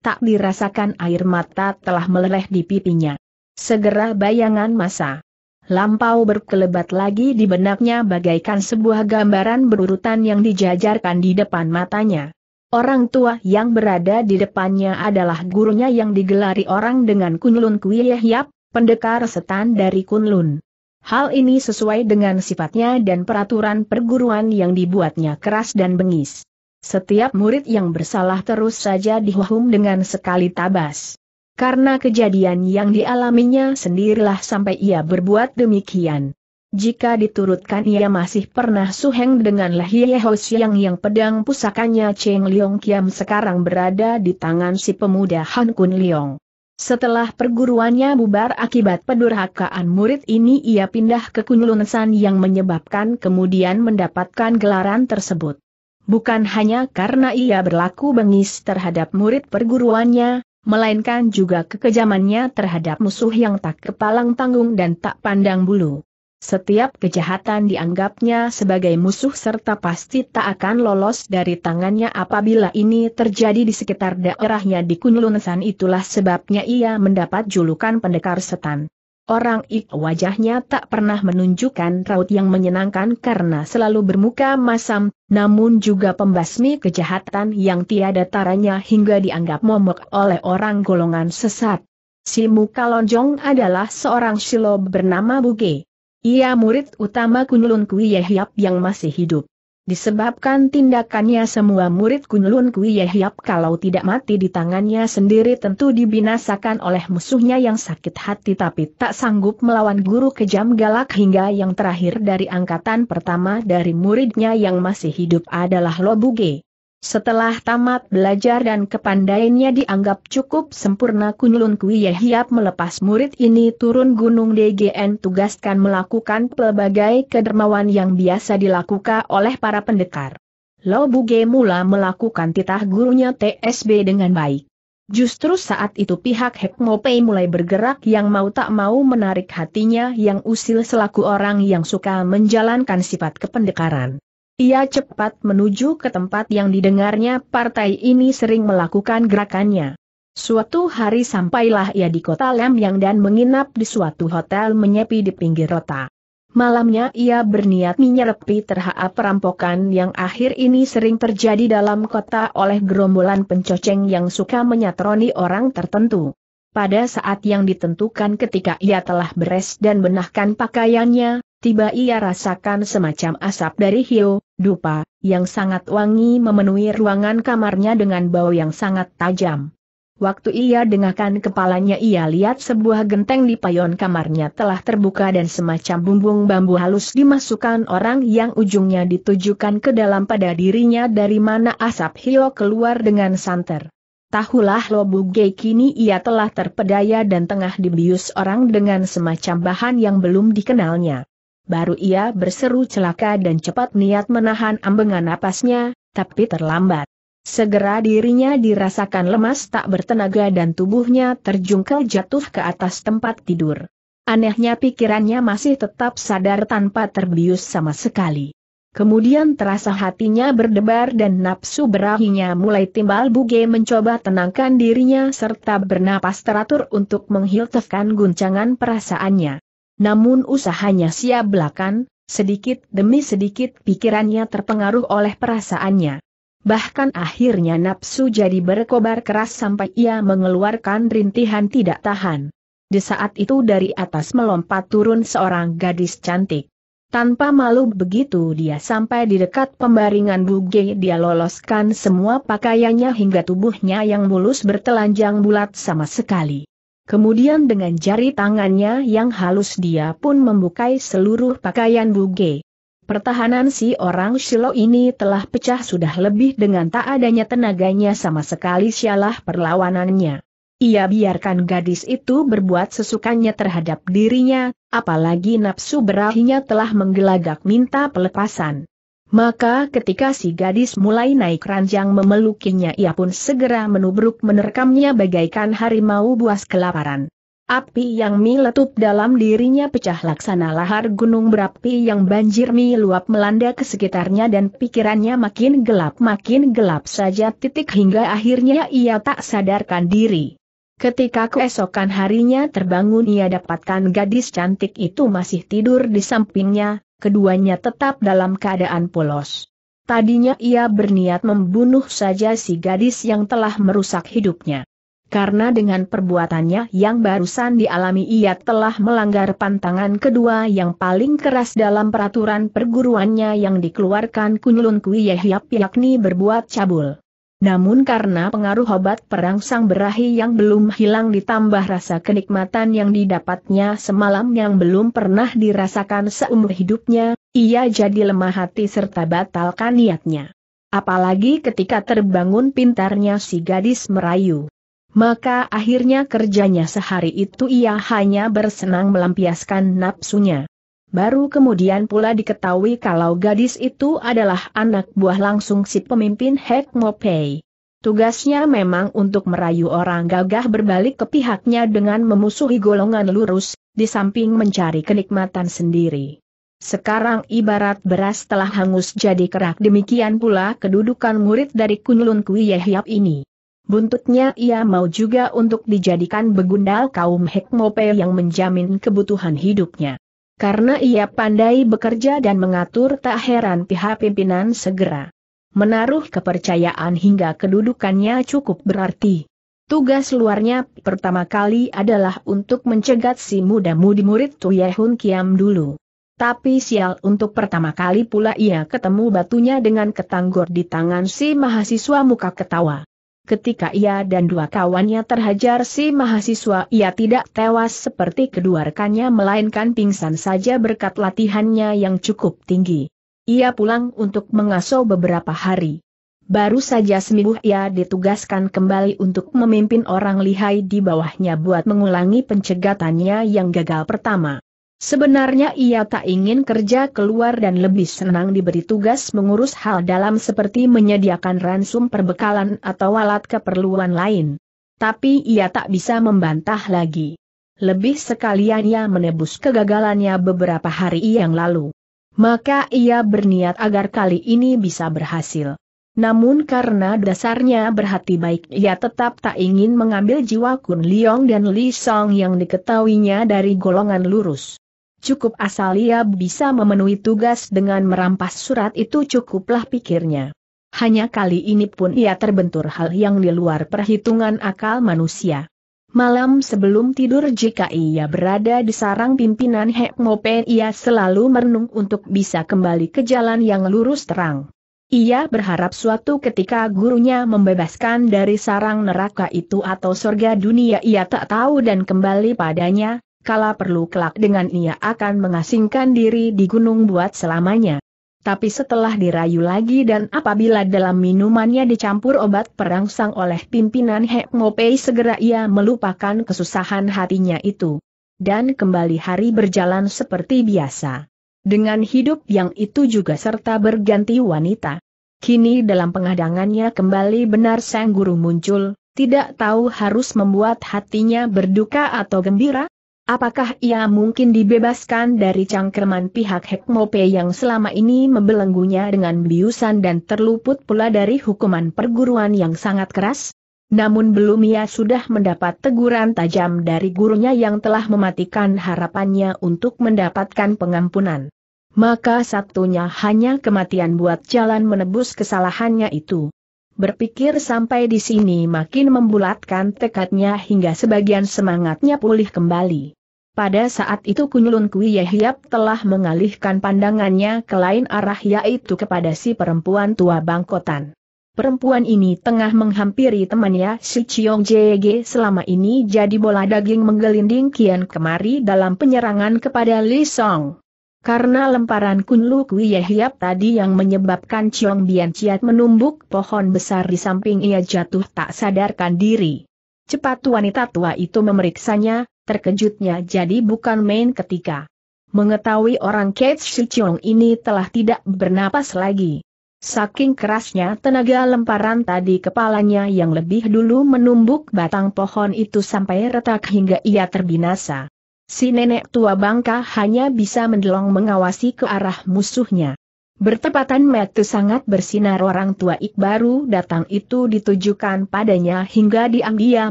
Tak dirasakan air mata telah meleleh di pipinya. Segera bayangan masa Lampau berkelebat lagi di benaknya bagaikan sebuah gambaran berurutan yang dijajarkan di depan matanya. Orang tua yang berada di depannya adalah gurunya yang digelari orang dengan Kunlun Kuiyeh Yap, pendekar setan dari Kunlun. Hal ini sesuai dengan sifatnya dan peraturan perguruan yang dibuatnya keras dan bengis. Setiap murid yang bersalah terus saja dihukum dengan sekali tabas karena kejadian yang dialaminya sendirilah sampai ia berbuat demikian. Jika diturutkan ia masih pernah suheng dengan Lehie Siang yang pedang pusakanya Cheng Liong Kiam sekarang berada di tangan si pemuda Han Kun Liong. Setelah perguruannya bubar akibat pedurhakaan murid ini ia pindah ke Kunlunesan yang menyebabkan kemudian mendapatkan gelaran tersebut. Bukan hanya karena ia berlaku bengis terhadap murid perguruannya, melainkan juga kekejamannya terhadap musuh yang tak kepalang tanggung dan tak pandang bulu. Setiap kejahatan dianggapnya sebagai musuh serta pasti tak akan lolos dari tangannya apabila ini terjadi di sekitar daerahnya di Kunlunsan itulah sebabnya ia mendapat julukan pendekar setan. Orang itu wajahnya tak pernah menunjukkan raut yang menyenangkan karena selalu bermuka masam, namun juga pembasmi kejahatan yang tiada taranya hingga dianggap momok oleh orang golongan sesat. Si Muka Lonjong adalah seorang silob bernama Buge. Ia murid utama Kunlun Kui yang masih hidup. Disebabkan tindakannya semua murid Kunlun Kui Yehyap kalau tidak mati di tangannya sendiri tentu dibinasakan oleh musuhnya yang sakit hati tapi tak sanggup melawan guru kejam galak hingga yang terakhir dari angkatan pertama dari muridnya yang masih hidup adalah Lobuge. Setelah tamat belajar dan kepandainya dianggap cukup sempurna Kunlun Kuye Hiap melepas murid ini turun gunung DGN tugaskan melakukan pelbagai kedermawan yang biasa dilakukan oleh para pendekar. Lo Buge mula melakukan titah gurunya TSB dengan baik. Justru saat itu pihak Hekmopei mulai bergerak yang mau tak mau menarik hatinya yang usil selaku orang yang suka menjalankan sifat kependekaran. Ia cepat menuju ke tempat yang didengarnya partai ini sering melakukan gerakannya. Suatu hari sampailah ia di kota Lemyang dan menginap di suatu hotel menyepi di pinggir kota. Malamnya ia berniat menyerepi terhadap perampokan yang akhir ini sering terjadi dalam kota oleh gerombolan pencoceng yang suka menyatroni orang tertentu. Pada saat yang ditentukan ketika ia telah beres dan benahkan pakaiannya, tiba ia rasakan semacam asap dari hiu, dupa, yang sangat wangi memenuhi ruangan kamarnya dengan bau yang sangat tajam. Waktu ia dengarkan kepalanya ia lihat sebuah genteng di payon kamarnya telah terbuka dan semacam bumbung bambu halus dimasukkan orang yang ujungnya ditujukan ke dalam pada dirinya dari mana asap hio keluar dengan santer. Tahulah Lobu Gay kini ia telah terpedaya dan tengah dibius orang dengan semacam bahan yang belum dikenalnya. Baru ia berseru celaka dan cepat niat menahan ambengan napasnya, tapi terlambat. Segera dirinya dirasakan lemas tak bertenaga dan tubuhnya terjungkal jatuh ke atas tempat tidur. Anehnya pikirannya masih tetap sadar tanpa terbius sama sekali. Kemudian terasa hatinya berdebar dan nafsu berahinya mulai timbal buge mencoba tenangkan dirinya serta bernapas teratur untuk menghiltefkan guncangan perasaannya. Namun usahanya sia belakan, sedikit demi sedikit pikirannya terpengaruh oleh perasaannya. Bahkan akhirnya nafsu jadi berkobar keras sampai ia mengeluarkan rintihan tidak tahan. Di saat itu dari atas melompat turun seorang gadis cantik. Tanpa malu begitu dia sampai di dekat pembaringan Buge dia loloskan semua pakaiannya hingga tubuhnya yang mulus bertelanjang bulat sama sekali. Kemudian dengan jari tangannya yang halus dia pun membukai seluruh pakaian Buge. Pertahanan si orang Shilo ini telah pecah sudah lebih dengan tak adanya tenaganya sama sekali sialah perlawanannya. Ia biarkan gadis itu berbuat sesukanya terhadap dirinya, apalagi nafsu berahinya telah menggelagak minta pelepasan. Maka ketika si gadis mulai naik ranjang memelukinya ia pun segera menubruk menerkamnya bagaikan harimau buas kelaparan. Api yang meletup dalam dirinya pecah laksana lahar gunung berapi yang banjir meluap melanda ke sekitarnya dan pikirannya makin gelap makin gelap saja titik hingga akhirnya ia tak sadarkan diri. Ketika keesokan harinya terbangun ia dapatkan gadis cantik itu masih tidur di sampingnya, keduanya tetap dalam keadaan polos. Tadinya ia berniat membunuh saja si gadis yang telah merusak hidupnya. Karena dengan perbuatannya yang barusan dialami ia telah melanggar pantangan kedua yang paling keras dalam peraturan perguruannya yang dikeluarkan Kunlun Kui yakni berbuat cabul. Namun karena pengaruh obat perangsang berahi yang belum hilang ditambah rasa kenikmatan yang didapatnya semalam yang belum pernah dirasakan seumur hidupnya, ia jadi lemah hati serta batalkan niatnya. Apalagi ketika terbangun pintarnya si gadis merayu. Maka akhirnya kerjanya sehari itu ia hanya bersenang melampiaskan nafsunya. Baru kemudian pula diketahui kalau gadis itu adalah anak buah langsung si pemimpin Hek Mopei. Tugasnya memang untuk merayu orang gagah berbalik ke pihaknya dengan memusuhi golongan lurus, di samping mencari kenikmatan sendiri. Sekarang ibarat beras telah hangus jadi kerak demikian pula kedudukan murid dari Kunlun Kui Yehyap ini. Buntutnya ia mau juga untuk dijadikan begundal kaum Hekmope yang menjamin kebutuhan hidupnya. Karena ia pandai bekerja dan mengatur tak heran pihak pimpinan segera menaruh kepercayaan hingga kedudukannya cukup berarti. Tugas luarnya pertama kali adalah untuk mencegat si muda-mudi murid Tuyehun Kiam dulu. Tapi sial untuk pertama kali pula ia ketemu batunya dengan ketanggor di tangan si mahasiswa muka ketawa. Ketika ia dan dua kawannya terhajar si mahasiswa ia tidak tewas seperti kedua rekannya melainkan pingsan saja berkat latihannya yang cukup tinggi. Ia pulang untuk mengasuh beberapa hari. Baru saja seminggu ia ditugaskan kembali untuk memimpin orang lihai di bawahnya buat mengulangi pencegatannya yang gagal pertama. Sebenarnya ia tak ingin kerja keluar dan lebih senang diberi tugas mengurus hal dalam seperti menyediakan ransum perbekalan atau alat keperluan lain. Tapi ia tak bisa membantah lagi. Lebih sekalian ia menebus kegagalannya beberapa hari yang lalu. Maka ia berniat agar kali ini bisa berhasil. Namun karena dasarnya berhati baik ia tetap tak ingin mengambil jiwa Kun Liong dan Li Song yang diketahuinya dari golongan lurus. Cukup asal ia bisa memenuhi tugas dengan merampas surat itu cukuplah pikirnya. Hanya kali ini pun ia terbentur hal yang di luar perhitungan akal manusia. Malam sebelum tidur jika ia berada di sarang pimpinan Mopen ia selalu merenung untuk bisa kembali ke jalan yang lurus terang. Ia berharap suatu ketika gurunya membebaskan dari sarang neraka itu atau surga dunia ia tak tahu dan kembali padanya, kala perlu kelak dengan ia akan mengasingkan diri di gunung buat selamanya. Tapi setelah dirayu lagi dan apabila dalam minumannya dicampur obat perangsang oleh pimpinan Hekmopei segera ia melupakan kesusahan hatinya itu. Dan kembali hari berjalan seperti biasa. Dengan hidup yang itu juga serta berganti wanita. Kini dalam pengadangannya kembali benar sang guru muncul, tidak tahu harus membuat hatinya berduka atau gembira? Apakah ia mungkin dibebaskan dari cangkerman pihak Hekmope yang selama ini membelenggunya dengan biusan dan terluput pula dari hukuman perguruan yang sangat keras? Namun belum ia sudah mendapat teguran tajam dari gurunya yang telah mematikan harapannya untuk mendapatkan pengampunan. Maka satunya hanya kematian buat jalan menebus kesalahannya itu. Berpikir sampai di sini makin membulatkan tekadnya hingga sebagian semangatnya pulih kembali. Pada saat itu Kunyulun Kui Yehiap telah mengalihkan pandangannya ke lain arah yaitu kepada si perempuan tua bangkotan. Perempuan ini tengah menghampiri temannya si Chiong JG selama ini jadi bola daging menggelinding kian kemari dalam penyerangan kepada Li Song. Karena lemparan Kunlu Kui Yehiap tadi yang menyebabkan Chiong Bian Chiat menumbuk pohon besar di samping ia jatuh tak sadarkan diri. Cepat wanita tua itu memeriksanya, terkejutnya jadi bukan main ketika mengetahui orang Kate Shichong ini telah tidak bernapas lagi. Saking kerasnya tenaga lemparan tadi kepalanya yang lebih dulu menumbuk batang pohon itu sampai retak hingga ia terbinasa. Si nenek tua bangka hanya bisa mendelong mengawasi ke arah musuhnya. Bertepatan metu sangat bersinar orang tua ik baru datang itu ditujukan padanya hingga diam dia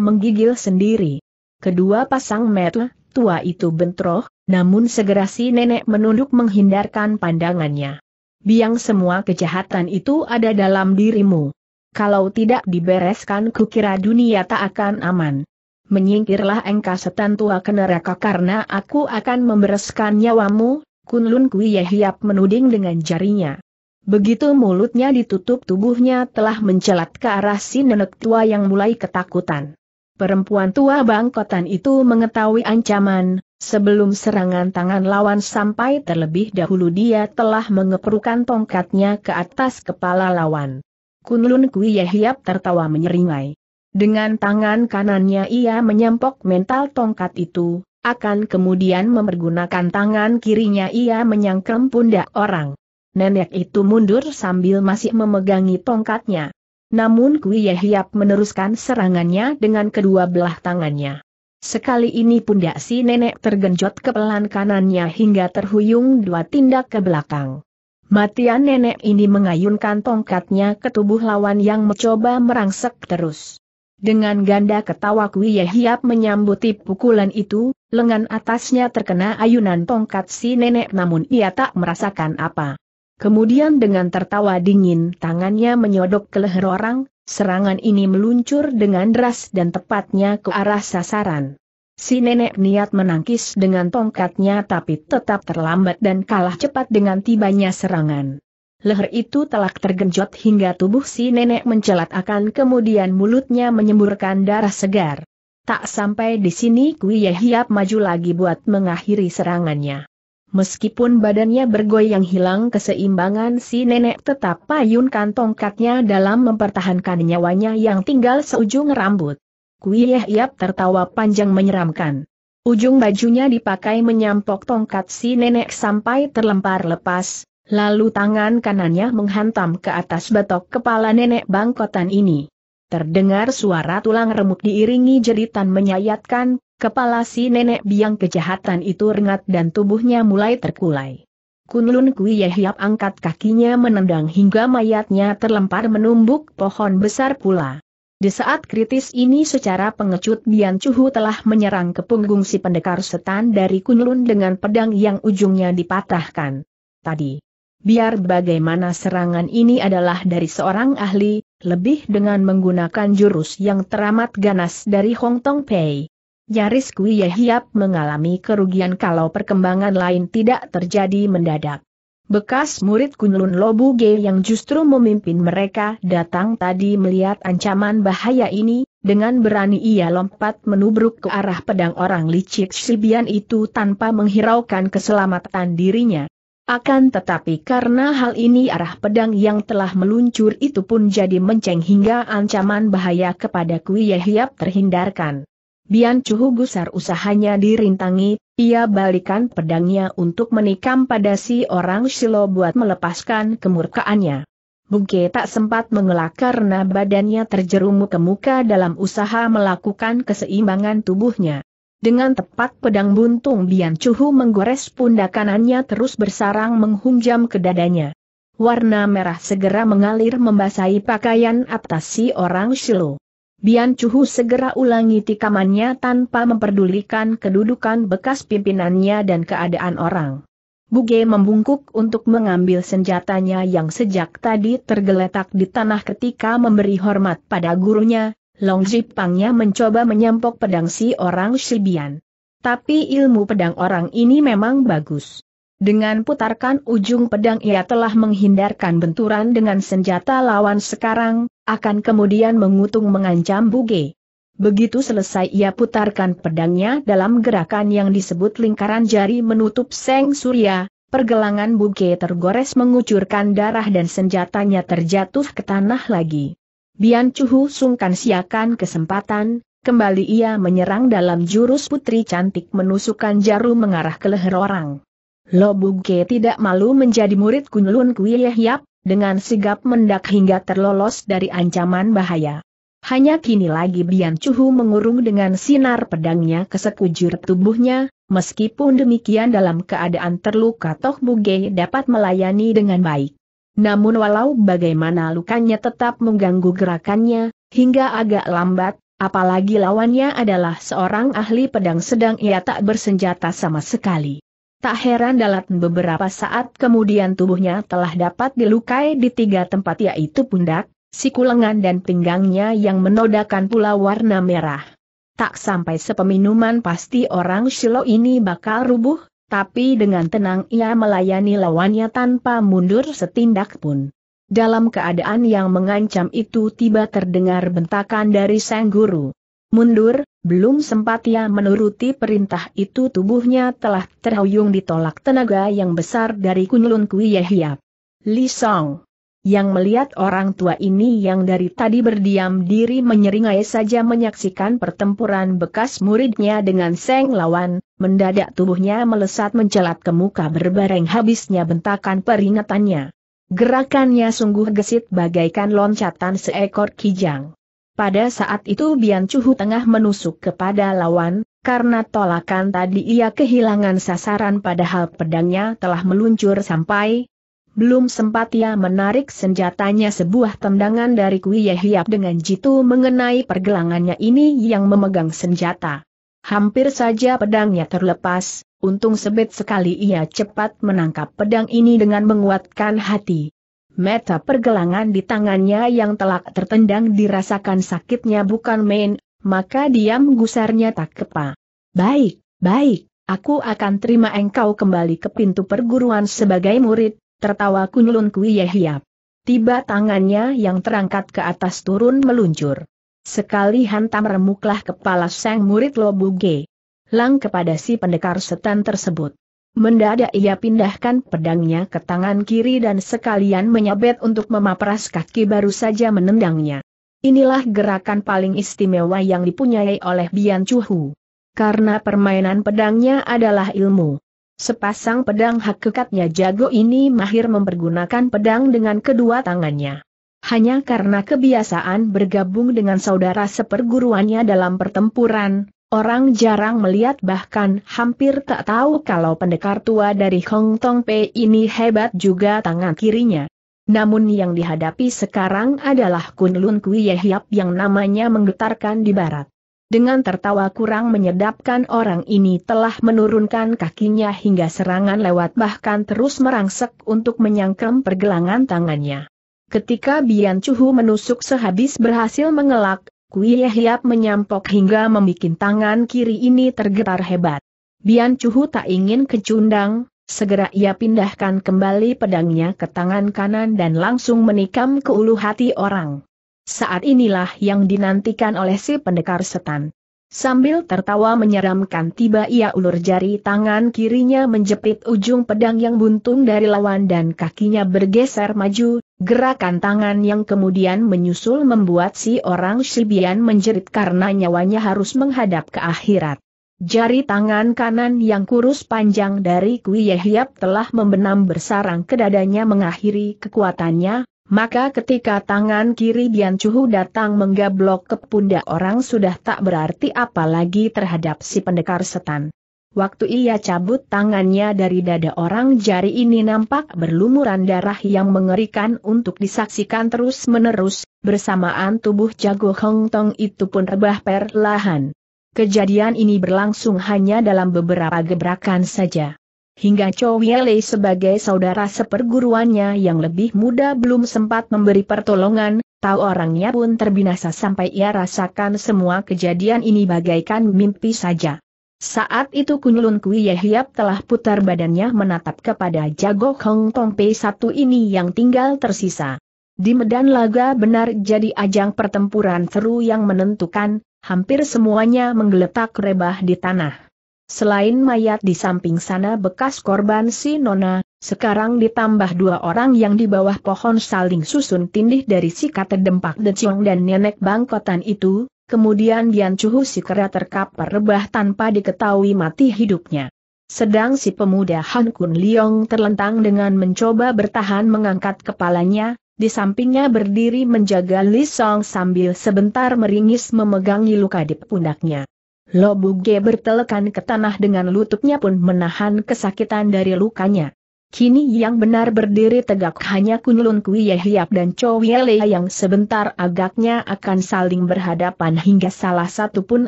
menggigil sendiri. Kedua pasang metu, tua itu bentroh, namun segera si nenek menunduk menghindarkan pandangannya. Biang semua kejahatan itu ada dalam dirimu. Kalau tidak dibereskan kukira dunia tak akan aman. Menyingkirlah engkau setan tua ke neraka karena aku akan membereskan nyawamu, Kunlun Kuiyehiap menuding dengan jarinya. Begitu mulutnya ditutup tubuhnya telah mencelat ke arah si nenek tua yang mulai ketakutan. Perempuan tua bangkotan itu mengetahui ancaman, sebelum serangan tangan lawan sampai terlebih dahulu dia telah mengeperukan tongkatnya ke atas kepala lawan. Kunlun Kui Yehiap tertawa menyeringai. Dengan tangan kanannya ia menyempok mental tongkat itu, akan kemudian mempergunakan tangan kirinya ia menyangkem pundak orang. Nenek itu mundur sambil masih memegangi tongkatnya. Namun Kui Yehiap meneruskan serangannya dengan kedua belah tangannya. Sekali ini pundak si nenek tergenjot ke pelan kanannya hingga terhuyung dua tindak ke belakang. Matian nenek ini mengayunkan tongkatnya ke tubuh lawan yang mencoba merangsek terus. Dengan ganda ketawa Kui Yehiap menyambuti pukulan itu, lengan atasnya terkena ayunan tongkat si nenek namun ia tak merasakan apa. Kemudian dengan tertawa dingin tangannya menyodok ke leher orang, serangan ini meluncur dengan deras dan tepatnya ke arah sasaran. Si nenek niat menangkis dengan tongkatnya tapi tetap terlambat dan kalah cepat dengan tibanya serangan. Leher itu telah tergenjot hingga tubuh si nenek mencelat akan kemudian mulutnya menyemburkan darah segar. Tak sampai di sini Kui Hiap maju lagi buat mengakhiri serangannya. Meskipun badannya bergoyang hilang keseimbangan si nenek tetap payunkan tongkatnya dalam mempertahankan nyawanya yang tinggal seujung rambut. Kuiyah Yap tertawa panjang menyeramkan. Ujung bajunya dipakai menyampok tongkat si nenek sampai terlempar lepas, lalu tangan kanannya menghantam ke atas batok kepala nenek bangkotan ini. Terdengar suara tulang remuk diiringi jeritan menyayatkan, Kepala si nenek biang kejahatan itu rengat dan tubuhnya mulai terkulai. Kunlun Kui Yehiap angkat kakinya menendang hingga mayatnya terlempar menumbuk pohon besar pula. Di saat kritis ini secara pengecut Bian Cuhu telah menyerang ke punggung si pendekar setan dari Kunlun dengan pedang yang ujungnya dipatahkan. Tadi. Biar bagaimana serangan ini adalah dari seorang ahli, lebih dengan menggunakan jurus yang teramat ganas dari Hong Tong Pei. Nyaris Kui Yehiap mengalami kerugian kalau perkembangan lain tidak terjadi mendadak. Bekas murid Kunlun Lobu Ge yang justru memimpin mereka datang tadi melihat ancaman bahaya ini, dengan berani ia lompat menubruk ke arah pedang orang licik Sibian itu tanpa menghiraukan keselamatan dirinya. Akan tetapi karena hal ini arah pedang yang telah meluncur itu pun jadi menceng hingga ancaman bahaya kepada Kui Yehiap terhindarkan. Bian Chuhu gusar usahanya dirintangi, ia balikan pedangnya untuk menikam pada si orang Silo buat melepaskan kemurkaannya. Bungke tak sempat mengelak karena badannya terjerumuk ke muka dalam usaha melakukan keseimbangan tubuhnya. Dengan tepat pedang buntung Bian Chuhu menggores pundak kanannya terus bersarang menghunjam ke dadanya. Warna merah segera mengalir membasahi pakaian atas si orang Silo. Bian Chuhu segera ulangi tikamannya tanpa memperdulikan kedudukan bekas pimpinannya dan keadaan orang. Buge membungkuk untuk mengambil senjatanya yang sejak tadi tergeletak di tanah ketika memberi hormat pada gurunya, Long Jipangnya mencoba menyempok pedang si orang Shibian. Tapi ilmu pedang orang ini memang bagus. Dengan putarkan ujung pedang ia telah menghindarkan benturan dengan senjata lawan sekarang, akan kemudian mengutung mengancam Buge. Begitu selesai ia putarkan pedangnya dalam gerakan yang disebut lingkaran jari menutup Seng Surya, pergelangan Buge tergores mengucurkan darah dan senjatanya terjatuh ke tanah lagi. Bian Cuhu sungkan siakan kesempatan, kembali ia menyerang dalam jurus putri cantik menusukkan jarum mengarah ke leher orang. Lo Buge tidak malu menjadi murid Kunlun Kuiyah Yap? dengan sigap mendak hingga terlolos dari ancaman bahaya. Hanya kini lagi Bian Cuhu mengurung dengan sinar pedangnya ke sekujur tubuhnya, meskipun demikian dalam keadaan terluka Toh Buge dapat melayani dengan baik. Namun walau bagaimana lukanya tetap mengganggu gerakannya, hingga agak lambat, apalagi lawannya adalah seorang ahli pedang sedang ia tak bersenjata sama sekali. Tak heran dalam beberapa saat kemudian tubuhnya telah dapat dilukai di tiga tempat yaitu pundak, siku lengan dan pinggangnya yang menodakan pula warna merah. Tak sampai sepeminuman pasti orang Silo ini bakal rubuh, tapi dengan tenang ia melayani lawannya tanpa mundur setindak pun. Dalam keadaan yang mengancam itu tiba terdengar bentakan dari sang guru. Mundur, belum sempat ia menuruti perintah itu tubuhnya telah terhuyung ditolak tenaga yang besar dari Kunlun Kui Yehiap. Li Song. Yang melihat orang tua ini yang dari tadi berdiam diri menyeringai saja menyaksikan pertempuran bekas muridnya dengan seng lawan, mendadak tubuhnya melesat mencelat ke muka berbareng habisnya bentakan peringatannya. Gerakannya sungguh gesit bagaikan loncatan seekor kijang. Pada saat itu Bian Cuhu tengah menusuk kepada lawan, karena tolakan tadi ia kehilangan sasaran padahal pedangnya telah meluncur sampai belum sempat ia menarik senjatanya sebuah tendangan dari Kui Yehiap dengan jitu mengenai pergelangannya ini yang memegang senjata. Hampir saja pedangnya terlepas, untung sebet sekali ia cepat menangkap pedang ini dengan menguatkan hati. Meta pergelangan di tangannya yang telak tertendang dirasakan sakitnya bukan main, maka diam gusarnya tak kepa. Baik, baik, aku akan terima engkau kembali ke pintu perguruan sebagai murid, tertawa kunlun Kui Yehiap. Tiba tangannya yang terangkat ke atas turun meluncur. Sekali hantam remuklah kepala sang murid Lobuge. Lang kepada si pendekar setan tersebut. Mendadak ia pindahkan pedangnya ke tangan kiri dan sekalian menyabet untuk memapras kaki baru saja menendangnya. Inilah gerakan paling istimewa yang dipunyai oleh Bian Chuhu. Karena permainan pedangnya adalah ilmu. Sepasang pedang hakikatnya jago ini mahir mempergunakan pedang dengan kedua tangannya. Hanya karena kebiasaan bergabung dengan saudara seperguruannya dalam pertempuran, Orang jarang melihat bahkan hampir tak tahu kalau pendekar tua dari Hong Tong Pei ini hebat juga tangan kirinya. Namun yang dihadapi sekarang adalah Kun Lun Kui Yehyap yang namanya menggetarkan di barat. Dengan tertawa kurang menyedapkan orang ini telah menurunkan kakinya hingga serangan lewat bahkan terus merangsek untuk menyangkem pergelangan tangannya. Ketika Bian Chuhu menusuk sehabis berhasil mengelak, Kui Yehiap menyampok hingga membuat tangan kiri ini tergetar hebat. Bian Chuhu tak ingin kecundang, segera ia pindahkan kembali pedangnya ke tangan kanan dan langsung menikam ke ulu hati orang. Saat inilah yang dinantikan oleh si pendekar setan. Sambil tertawa menyeramkan tiba ia ulur jari tangan kirinya menjepit ujung pedang yang buntung dari lawan dan kakinya bergeser maju, gerakan tangan yang kemudian menyusul membuat si orang Sibian menjerit karena nyawanya harus menghadap ke akhirat. Jari tangan kanan yang kurus panjang dari Kui Yehiap telah membenam bersarang ke dadanya mengakhiri kekuatannya, maka ketika tangan kiri Dian Chuhu datang menggablok ke pundak orang sudah tak berarti apa lagi terhadap si pendekar setan. Waktu ia cabut tangannya dari dada orang jari ini nampak berlumuran darah yang mengerikan untuk disaksikan terus-menerus, bersamaan tubuh jago Hong Tong itu pun rebah perlahan. Kejadian ini berlangsung hanya dalam beberapa gebrakan saja hingga Chow Wiele sebagai saudara seperguruannya yang lebih muda belum sempat memberi pertolongan, tahu orangnya pun terbinasa sampai ia rasakan semua kejadian ini bagaikan mimpi saja. Saat itu Kunlun Kui Yehiap telah putar badannya menatap kepada jago Hong Kong P1 ini yang tinggal tersisa. Di medan laga benar jadi ajang pertempuran seru yang menentukan, hampir semuanya menggeletak rebah di tanah. Selain mayat di samping sana bekas korban si Nona, sekarang ditambah dua orang yang di bawah pohon saling susun tindih dari si terdempak Deciong dan nenek bangkotan itu, kemudian Dian Cuhu si kera terkapar rebah tanpa diketahui mati hidupnya. Sedang si pemuda Han Kun Liong terlentang dengan mencoba bertahan mengangkat kepalanya, di sampingnya berdiri menjaga Li Song sambil sebentar meringis memegangi luka di pundaknya. Lobuge bertelekan ke tanah dengan lututnya pun menahan kesakitan dari lukanya. Kini yang benar berdiri tegak hanya Kunlun Kui dan Cho Yele yang sebentar agaknya akan saling berhadapan hingga salah satu pun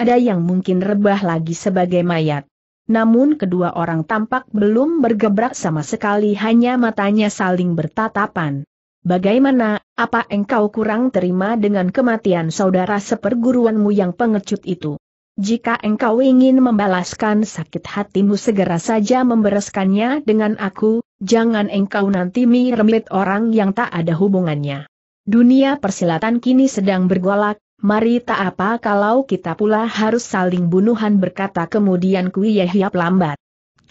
ada yang mungkin rebah lagi sebagai mayat. Namun kedua orang tampak belum bergebrak sama sekali hanya matanya saling bertatapan. Bagaimana, apa engkau kurang terima dengan kematian saudara seperguruanmu yang pengecut itu? Jika engkau ingin membalaskan sakit hatimu segera saja membereskannya dengan aku, jangan engkau nanti miremit orang yang tak ada hubungannya. Dunia persilatan kini sedang bergolak, mari tak apa kalau kita pula harus saling bunuhan berkata kemudian Kui Yehiap lambat.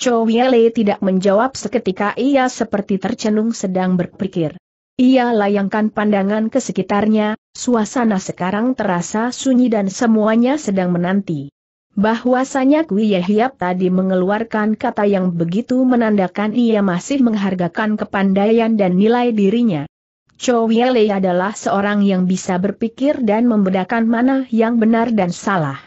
Chow Yele tidak menjawab seketika ia seperti tercenung sedang berpikir. Ia layangkan pandangan ke sekitarnya, suasana sekarang terasa sunyi dan semuanya sedang menanti. Bahwasanya Kui Yehiap tadi mengeluarkan kata yang begitu menandakan ia masih menghargakan kepandaian dan nilai dirinya. Chow adalah seorang yang bisa berpikir dan membedakan mana yang benar dan salah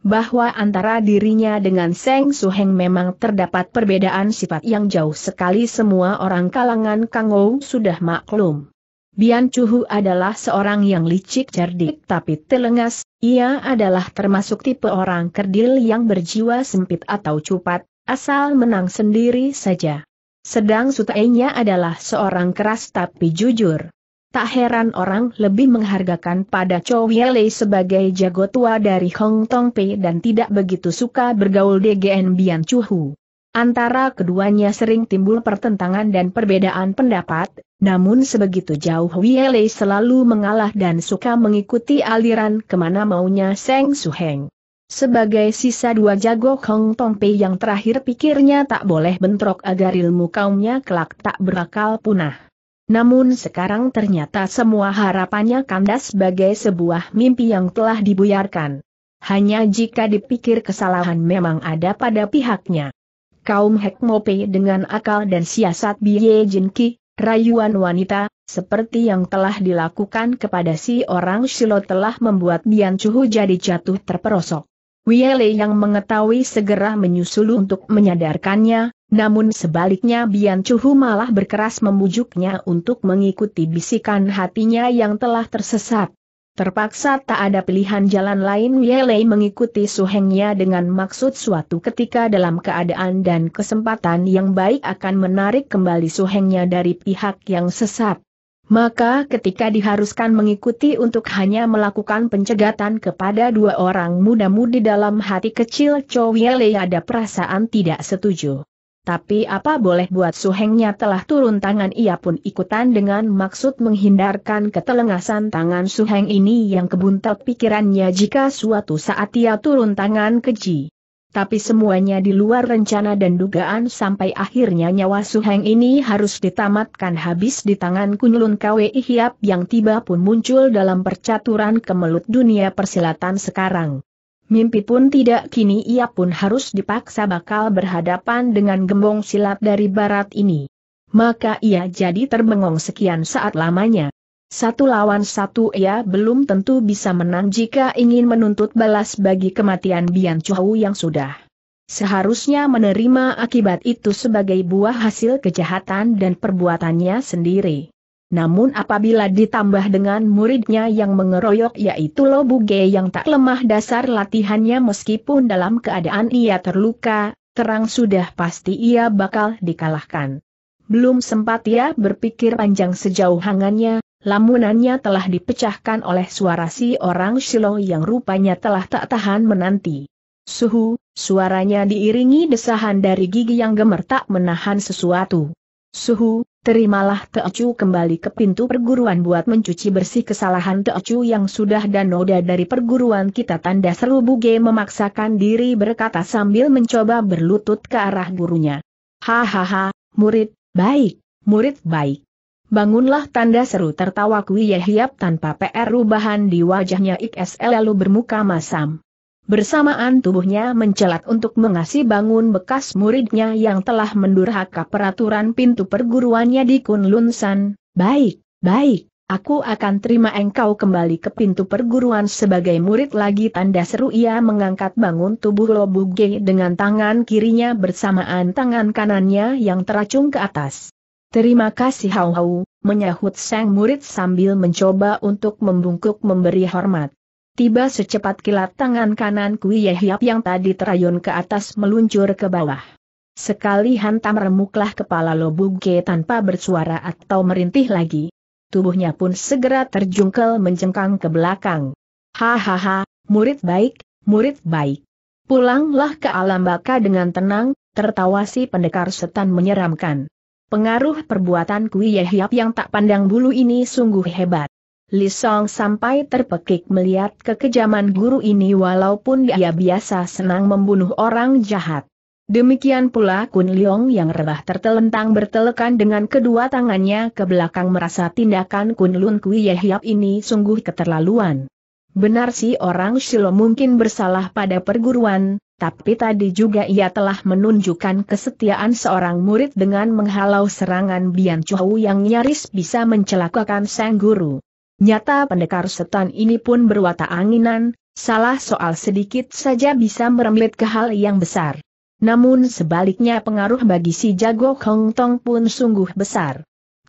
bahwa antara dirinya dengan Seng Suheng memang terdapat perbedaan sifat yang jauh sekali semua orang kalangan Kang Ou sudah maklum. Bian Chuhu adalah seorang yang licik cerdik tapi telengas, ia adalah termasuk tipe orang kerdil yang berjiwa sempit atau cupat, asal menang sendiri saja. Sedang sutainya adalah seorang keras tapi jujur. Tak heran orang lebih menghargakan pada Chow Yele sebagai jago tua dari Hong Tong Pei dan tidak begitu suka bergaul DGN Bian Chuhu. Antara keduanya sering timbul pertentangan dan perbedaan pendapat, namun sebegitu jauh Wiele selalu mengalah dan suka mengikuti aliran kemana maunya Seng Suheng. Sebagai sisa dua jago Hong Tong Pei yang terakhir pikirnya tak boleh bentrok agar ilmu kaumnya kelak tak berakal punah. Namun sekarang ternyata semua harapannya kandas sebagai sebuah mimpi yang telah dibuyarkan. Hanya jika dipikir kesalahan memang ada pada pihaknya. Kaum Hekmope dengan akal dan siasat Biye Jinki, rayuan wanita, seperti yang telah dilakukan kepada si orang Shilo telah membuat Dian Chuhu jadi jatuh terperosok. Wiele yang mengetahui segera menyusul untuk menyadarkannya, namun sebaliknya Bian Chuhu malah berkeras membujuknya untuk mengikuti bisikan hatinya yang telah tersesat. Terpaksa tak ada pilihan jalan lain Yelei mengikuti suhengnya dengan maksud suatu ketika dalam keadaan dan kesempatan yang baik akan menarik kembali suhengnya dari pihak yang sesat. Maka ketika diharuskan mengikuti untuk hanya melakukan pencegatan kepada dua orang muda mudi dalam hati kecil Chow Yelei ada perasaan tidak setuju. Tapi apa boleh buat suhengnya telah turun tangan ia pun ikutan dengan maksud menghindarkan ketelengasan tangan suheng ini yang kebuntel pikirannya jika suatu saat ia turun tangan keji. Tapi semuanya di luar rencana dan dugaan sampai akhirnya nyawa suheng ini harus ditamatkan habis di tangan kunyulun KWI Hiap yang tiba pun muncul dalam percaturan kemelut dunia persilatan sekarang. Mimpi pun tidak kini ia pun harus dipaksa bakal berhadapan dengan gembong silat dari barat ini. Maka ia jadi terbengong sekian saat lamanya. Satu lawan satu ia belum tentu bisa menang jika ingin menuntut balas bagi kematian Bian Chuhu yang sudah seharusnya menerima akibat itu sebagai buah hasil kejahatan dan perbuatannya sendiri. Namun apabila ditambah dengan muridnya yang mengeroyok yaitu Lobu Ge yang tak lemah dasar latihannya meskipun dalam keadaan ia terluka, terang sudah pasti ia bakal dikalahkan. Belum sempat ia berpikir panjang sejauh hangannya, lamunannya telah dipecahkan oleh suara si orang Shiloh yang rupanya telah tak tahan menanti. Suhu, suaranya diiringi desahan dari gigi yang gemertak menahan sesuatu. Suhu, Terimalah Teocu kembali ke pintu perguruan buat mencuci bersih kesalahan Teocu yang sudah dan noda dari perguruan kita tanda seru Buge memaksakan diri berkata sambil mencoba berlutut ke arah gurunya. Hahaha, murid, baik, murid baik. Bangunlah tanda seru tertawa Kui Yehiap tanpa PR rubahan di wajahnya XL lalu bermuka masam. Bersamaan tubuhnya mencelat untuk mengasih bangun bekas muridnya yang telah mendurhaka peraturan pintu perguruannya di Kunlunshan. Baik, baik, aku akan terima engkau kembali ke pintu perguruan sebagai murid lagi tanda seru ia mengangkat bangun tubuh Lobuge dengan tangan kirinya bersamaan tangan kanannya yang teracung ke atas. Terima kasih Hau Hau, menyahut sang murid sambil mencoba untuk membungkuk memberi hormat. Tiba secepat kilat tangan kanan Kui Hiap yang tadi terayun ke atas meluncur ke bawah. Sekali hantam remuklah kepala Lobuge tanpa bersuara atau merintih lagi. Tubuhnya pun segera terjungkel menjengkang ke belakang. Hahaha, murid baik, murid baik. Pulanglah ke alam baka dengan tenang, tertawa si pendekar setan menyeramkan. Pengaruh perbuatan Kui Hiap yang tak pandang bulu ini sungguh hebat. Lisong sampai terpekik melihat kekejaman guru ini walaupun dia biasa senang membunuh orang jahat. Demikian pula Kun Leong yang rebah tertelentang bertelekan dengan kedua tangannya ke belakang merasa tindakan Kun Lun Kui Yehyap ini sungguh keterlaluan. Benar sih orang Shilo mungkin bersalah pada perguruan, tapi tadi juga ia telah menunjukkan kesetiaan seorang murid dengan menghalau serangan Bian Chou yang nyaris bisa mencelakakan sang guru. Nyata pendekar setan ini pun berwatak anginan, salah soal sedikit saja bisa merembet ke hal yang besar. Namun sebaliknya pengaruh bagi si jago Hong Tong pun sungguh besar.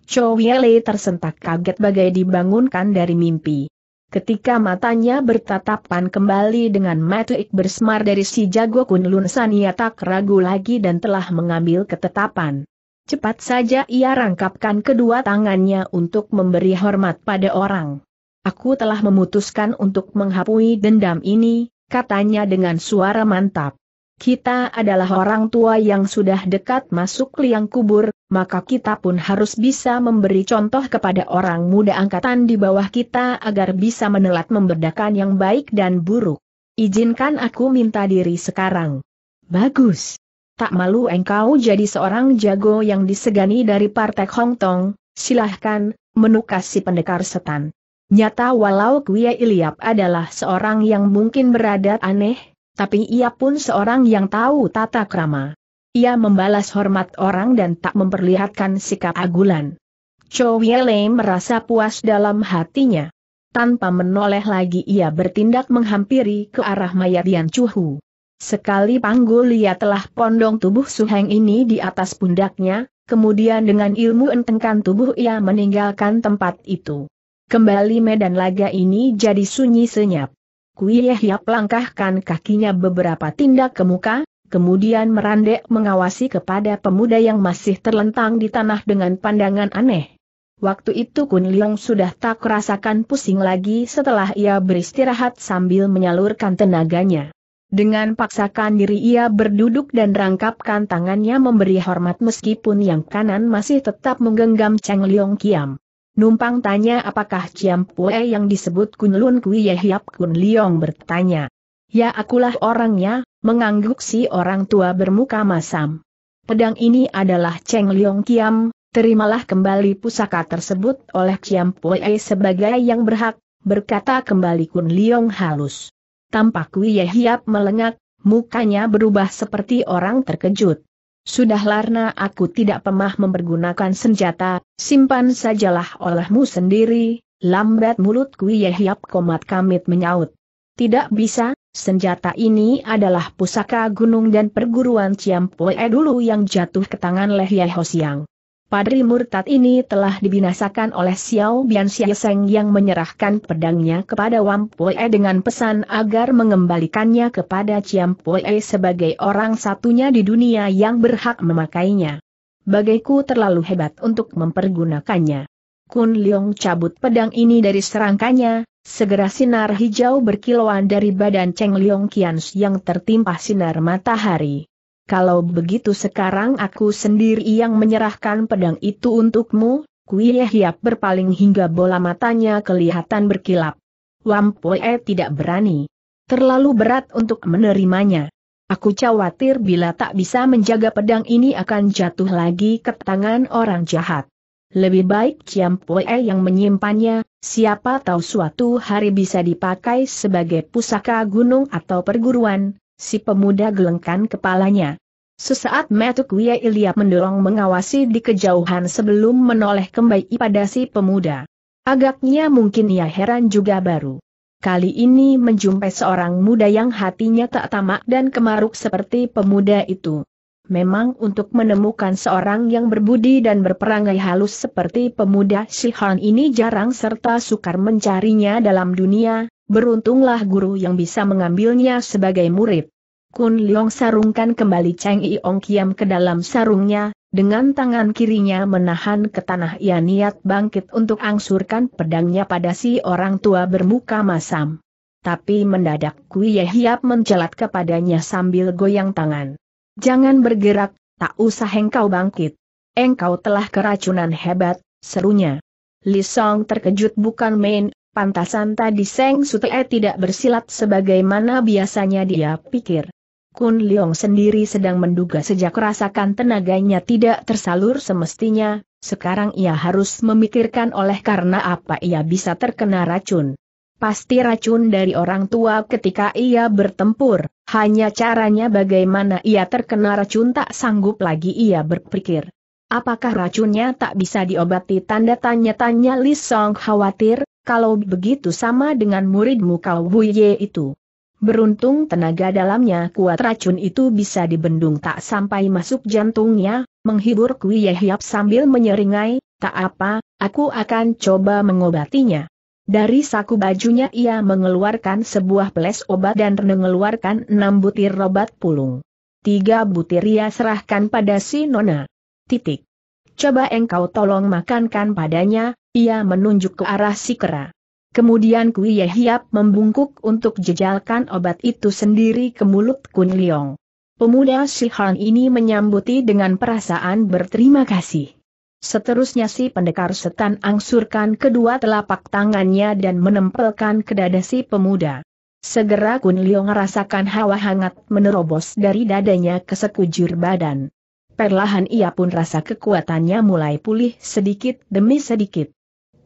Cho Yele tersentak kaget bagai dibangunkan dari mimpi. Ketika matanya bertatapan kembali dengan meteik bersmar dari si jago Kun Lun San ia tak ragu lagi dan telah mengambil ketetapan. Cepat saja ia rangkapkan kedua tangannya untuk memberi hormat pada orang. Aku telah memutuskan untuk menghapui dendam ini, katanya dengan suara mantap. Kita adalah orang tua yang sudah dekat masuk liang kubur, maka kita pun harus bisa memberi contoh kepada orang muda angkatan di bawah kita agar bisa menelat membedakan yang baik dan buruk. Izinkan aku minta diri sekarang. Bagus tak malu engkau jadi seorang jago yang disegani dari Partai Hong Tong, silahkan, menukas si pendekar setan. Nyata walau Kuya Iliap adalah seorang yang mungkin berada aneh, tapi ia pun seorang yang tahu tata krama. Ia membalas hormat orang dan tak memperlihatkan sikap agulan. Chow Yele merasa puas dalam hatinya. Tanpa menoleh lagi ia bertindak menghampiri ke arah mayat Yan Chuhu. Sekali panggul ia telah pondong tubuh Su Suheng ini di atas pundaknya, kemudian dengan ilmu entengkan tubuh ia meninggalkan tempat itu. Kembali medan laga ini jadi sunyi senyap. Kui ia pelangkahkan kakinya beberapa tindak ke muka, kemudian merandek mengawasi kepada pemuda yang masih terlentang di tanah dengan pandangan aneh. Waktu itu Kun Leong sudah tak rasakan pusing lagi setelah ia beristirahat sambil menyalurkan tenaganya. Dengan paksakan diri ia berduduk dan rangkapkan tangannya memberi hormat meskipun yang kanan masih tetap menggenggam Cheng Liong Kiam. Numpang tanya apakah Chiam Pue yang disebut Kun Lun Kui Ye Hiap Kun Liong bertanya. Ya akulah orangnya, mengangguk si orang tua bermuka masam. Pedang ini adalah Cheng Liong Kiam, terimalah kembali pusaka tersebut oleh Chiam Pue sebagai yang berhak, berkata kembali Kun Liong halus. Tampak Wiyeh Hiap melengak, mukanya berubah seperti orang terkejut. Sudah larna aku tidak pemah mempergunakan senjata, simpan sajalah olehmu sendiri, lambat mulutku Yehyap komat kamit menyaut. Tidak bisa, senjata ini adalah pusaka gunung dan perguruan Ciampoe dulu yang jatuh ke tangan Leh Hosiang. Padri murtad ini telah dibinasakan oleh Xiao Bian Xiaoseng yang menyerahkan pedangnya kepada Wang Pue dengan pesan agar mengembalikannya kepada Chiam Pue sebagai orang satunya di dunia yang berhak memakainya. Bagaiku terlalu hebat untuk mempergunakannya. Kun Leong cabut pedang ini dari serangkanya, Segera sinar hijau berkilauan dari badan Cheng Liong Qian yang tertimpa sinar matahari kalau begitu sekarang aku sendiri yang menyerahkan pedang itu untukmu, Kuie Hiap berpaling hingga bola matanya kelihatan berkilap. Wampoe tidak berani. Terlalu berat untuk menerimanya. Aku khawatir bila tak bisa menjaga pedang ini akan jatuh lagi ke tangan orang jahat. Lebih baik Ciampoe yang menyimpannya, siapa tahu suatu hari bisa dipakai sebagai pusaka gunung atau perguruan, si pemuda gelengkan kepalanya. Sesaat Metuk Wia Ilya mendorong mengawasi di kejauhan sebelum menoleh kembali pada si pemuda. Agaknya mungkin ia heran juga baru. Kali ini menjumpai seorang muda yang hatinya tak tamak dan kemaruk seperti pemuda itu. Memang untuk menemukan seorang yang berbudi dan berperangai halus seperti pemuda Shihan ini jarang serta sukar mencarinya dalam dunia, beruntunglah guru yang bisa mengambilnya sebagai murid. Kun Leong sarungkan kembali Cheng Iong Kiam ke dalam sarungnya, dengan tangan kirinya menahan ke tanah ia niat bangkit untuk angsurkan pedangnya pada si orang tua bermuka masam. Tapi mendadak Kui Ye Hiap mencelat kepadanya sambil goyang tangan. Jangan bergerak, tak usah engkau bangkit. Engkau telah keracunan hebat, serunya. Li Song terkejut bukan main, pantasan tadi Seng Sute tidak bersilat sebagaimana biasanya dia pikir. Kun Leong sendiri sedang menduga sejak rasakan tenaganya tidak tersalur semestinya, sekarang ia harus memikirkan oleh karena apa ia bisa terkena racun. Pasti racun dari orang tua ketika ia bertempur, hanya caranya bagaimana ia terkena racun tak sanggup lagi ia berpikir. Apakah racunnya tak bisa diobati tanda tanya-tanya Li Song khawatir, kalau begitu sama dengan muridmu Kau Huye itu. Beruntung tenaga dalamnya kuat racun itu bisa dibendung tak sampai masuk jantungnya, menghibur Kui Yehyap sambil menyeringai, tak apa, aku akan coba mengobatinya. Dari saku bajunya ia mengeluarkan sebuah peles obat dan mengeluarkan enam butir obat pulung. Tiga butir ia serahkan pada si Nona. Titik. Coba engkau tolong makankan padanya, ia menunjuk ke arah si kera. Kemudian Kui Yehiap membungkuk untuk jejalkan obat itu sendiri ke mulut Kun Leong. Pemuda Sihan ini menyambuti dengan perasaan berterima kasih. Seterusnya si pendekar setan angsurkan kedua telapak tangannya dan menempelkan ke dada si pemuda. Segera Kun Leong merasakan hawa hangat menerobos dari dadanya ke sekujur badan. Perlahan ia pun rasa kekuatannya mulai pulih sedikit demi sedikit.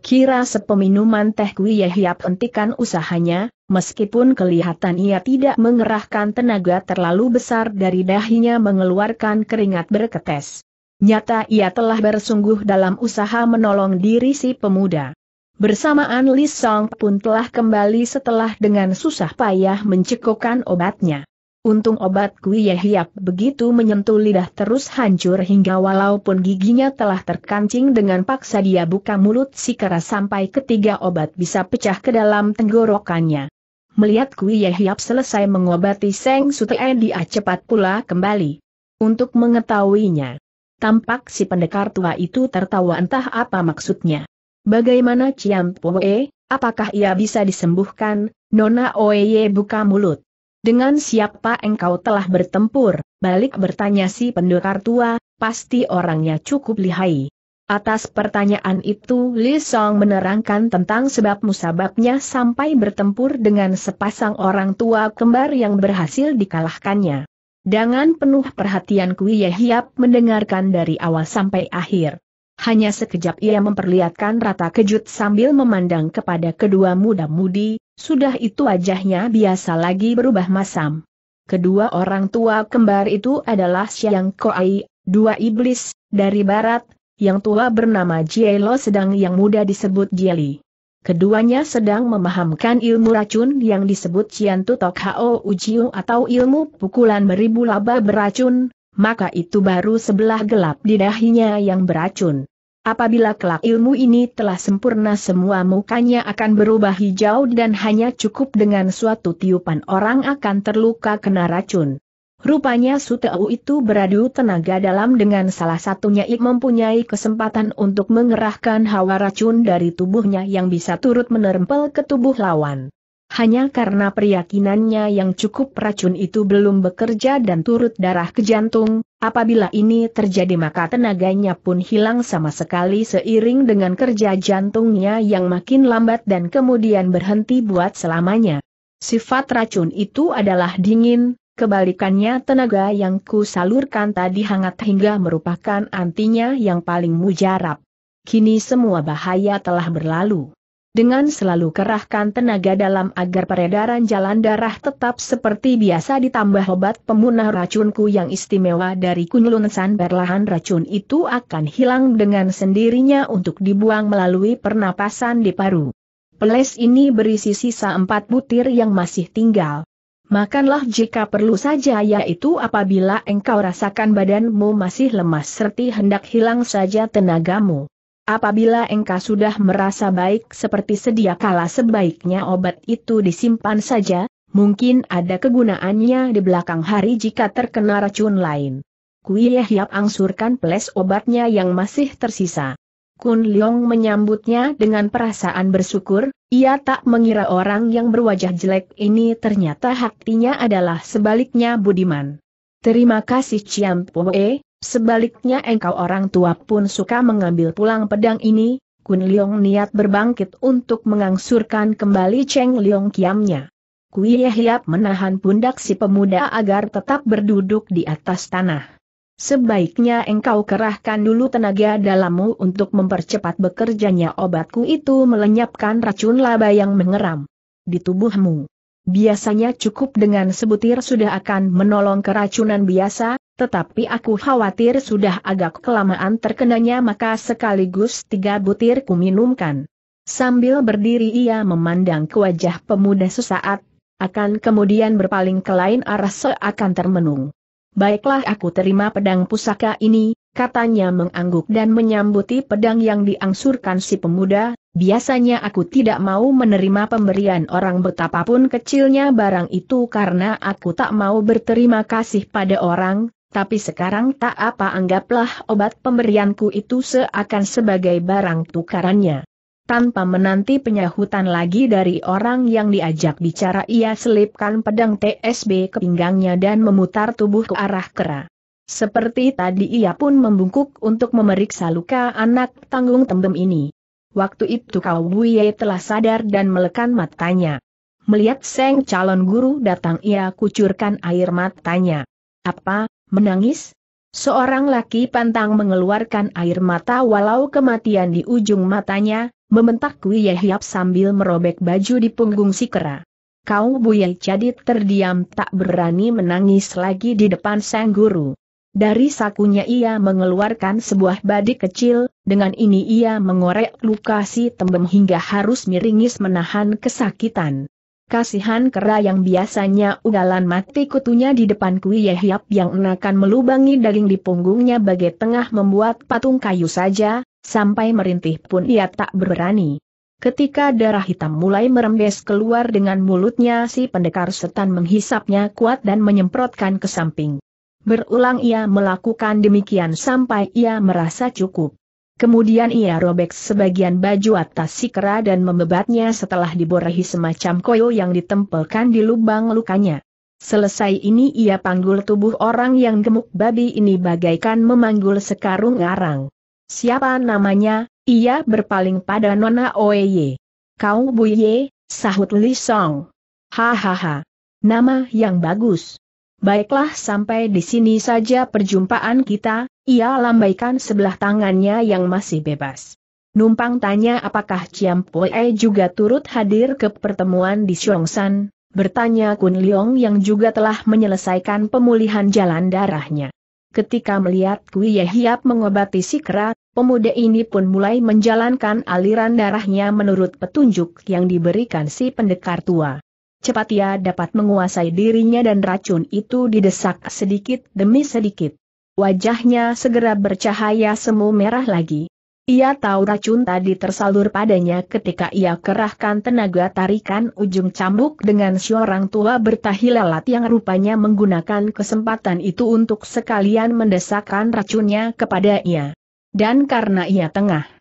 Kira sepeminuman teh Kui Yehiap hentikan usahanya, meskipun kelihatan ia tidak mengerahkan tenaga terlalu besar dari dahinya mengeluarkan keringat berketes. Nyata ia telah bersungguh dalam usaha menolong diri si pemuda. Bersamaan Li Song pun telah kembali setelah dengan susah payah mencekokkan obatnya. Untung obat Kui ya hiap, begitu menyentuh lidah terus hancur hingga walaupun giginya telah terkancing dengan paksa dia buka mulut si kera sampai ketiga obat bisa pecah ke dalam tenggorokannya. Melihat Kui ya hiap selesai mengobati Seng Sute dia cepat pula kembali. Untuk mengetahuinya. Tampak si pendekar tua itu tertawa entah apa maksudnya. Bagaimana Ciam Poe, apakah ia bisa disembuhkan? Nona Oeye buka mulut. Dengan siapa engkau telah bertempur? Balik bertanya si pendekar tua, pasti orangnya cukup lihai. Atas pertanyaan itu Li Song menerangkan tentang sebab musababnya sampai bertempur dengan sepasang orang tua kembar yang berhasil dikalahkannya. Dengan penuh perhatian Kui Ye Hiap mendengarkan dari awal sampai akhir. Hanya sekejap ia memperlihatkan rata kejut sambil memandang kepada kedua muda-mudi, sudah itu wajahnya biasa lagi berubah masam. Kedua orang tua kembar itu adalah Siang Koai, dua iblis, dari barat, yang tua bernama Jielo sedang yang muda disebut Jieli. Keduanya sedang memahamkan ilmu racun yang disebut Ciantu Tok Hao Ujiu atau ilmu pukulan beribu laba beracun, maka itu baru sebelah gelap di dahinya yang beracun. Apabila kelak ilmu ini telah sempurna semua mukanya akan berubah hijau dan hanya cukup dengan suatu tiupan orang akan terluka kena racun. Rupanya Suteu itu beradu tenaga dalam dengan salah satunya ik mempunyai kesempatan untuk mengerahkan hawa racun dari tubuhnya yang bisa turut menerempel ke tubuh lawan. Hanya karena peryakinannya yang cukup racun itu belum bekerja dan turut darah ke jantung, apabila ini terjadi maka tenaganya pun hilang sama sekali seiring dengan kerja jantungnya yang makin lambat dan kemudian berhenti buat selamanya. Sifat racun itu adalah dingin, kebalikannya tenaga yang ku salurkan tadi hangat hingga merupakan antinya yang paling mujarab. Kini semua bahaya telah berlalu dengan selalu kerahkan tenaga dalam agar peredaran jalan darah tetap seperti biasa ditambah obat pemunah racunku yang istimewa dari kunyulunsan berlahan racun itu akan hilang dengan sendirinya untuk dibuang melalui pernapasan di paru. Peles ini berisi sisa empat butir yang masih tinggal. Makanlah jika perlu saja yaitu apabila engkau rasakan badanmu masih lemas serta hendak hilang saja tenagamu. Apabila engkau sudah merasa baik seperti sedia kala sebaiknya obat itu disimpan saja, mungkin ada kegunaannya di belakang hari jika terkena racun lain. Kui angsurkan peles obatnya yang masih tersisa. Kun Leong menyambutnya dengan perasaan bersyukur, ia tak mengira orang yang berwajah jelek ini ternyata hatinya adalah sebaliknya budiman. Terima kasih Ciam Poe, Sebaliknya engkau orang tua pun suka mengambil pulang pedang ini, Kun Leong niat berbangkit untuk mengangsurkan kembali Cheng Leong kiamnya. Kui Hiap menahan pundak si pemuda agar tetap berduduk di atas tanah. Sebaiknya engkau kerahkan dulu tenaga dalammu untuk mempercepat bekerjanya obatku itu melenyapkan racun laba yang mengeram di tubuhmu. Biasanya cukup dengan sebutir sudah akan menolong keracunan biasa, tetapi aku khawatir sudah agak kelamaan terkenanya maka sekaligus tiga butir kuminumkan. Sambil berdiri ia memandang ke wajah pemuda sesaat, akan kemudian berpaling ke lain arah seakan termenung. Baiklah aku terima pedang pusaka ini, katanya mengangguk dan menyambuti pedang yang diangsurkan si pemuda, biasanya aku tidak mau menerima pemberian orang betapapun kecilnya barang itu karena aku tak mau berterima kasih pada orang, tapi sekarang tak apa anggaplah obat pemberianku itu seakan sebagai barang tukarannya. Tanpa menanti penyahutan lagi dari orang yang diajak bicara ia selipkan pedang TSB ke pinggangnya dan memutar tubuh ke arah kera. Seperti tadi ia pun membungkuk untuk memeriksa luka anak tanggung tembem ini. Waktu itu Kau Buye telah sadar dan melekan matanya. Melihat Seng calon guru datang ia kucurkan air matanya. Apa, menangis? Seorang laki pantang mengeluarkan air mata walau kematian di ujung matanya, membentak Wiye Hiap sambil merobek baju di punggung si kera. Kau Buye jadi terdiam tak berani menangis lagi di depan sang guru. Dari sakunya ia mengeluarkan sebuah badik kecil, dengan ini ia mengorek luka si tembem hingga harus miringis menahan kesakitan. Kasihan kera yang biasanya ugalan mati kutunya di depan kui Yehyap yang enakan melubangi daging di punggungnya bagai tengah membuat patung kayu saja, sampai merintih pun ia tak berani. Ketika darah hitam mulai merembes keluar dengan mulutnya si pendekar setan menghisapnya kuat dan menyemprotkan ke samping. Berulang ia melakukan demikian sampai ia merasa cukup. Kemudian ia robek sebagian baju atas si kera dan membebatnya setelah diborehi semacam koyo yang ditempelkan di lubang lukanya. Selesai ini ia panggul tubuh orang yang gemuk babi ini bagaikan memanggul sekarung arang. Siapa namanya? Ia berpaling pada Nona Oeye. Kau Buye, sahut Li Song. Hahaha. Nama yang bagus. Baiklah sampai di sini saja perjumpaan kita, ia lambaikan sebelah tangannya yang masih bebas. Numpang tanya apakah Chiam Poe juga turut hadir ke pertemuan di Xiongsan, bertanya Kun Leong yang juga telah menyelesaikan pemulihan jalan darahnya. Ketika melihat Kui Ye Hiap mengobati Sikra, pemuda ini pun mulai menjalankan aliran darahnya menurut petunjuk yang diberikan si pendekar tua cepat ia dapat menguasai dirinya dan racun itu didesak sedikit demi sedikit. Wajahnya segera bercahaya semu merah lagi. Ia tahu racun tadi tersalur padanya ketika ia kerahkan tenaga tarikan ujung cambuk dengan seorang tua bertahi lalat yang rupanya menggunakan kesempatan itu untuk sekalian mendesakkan racunnya kepada ia. Dan karena ia tengah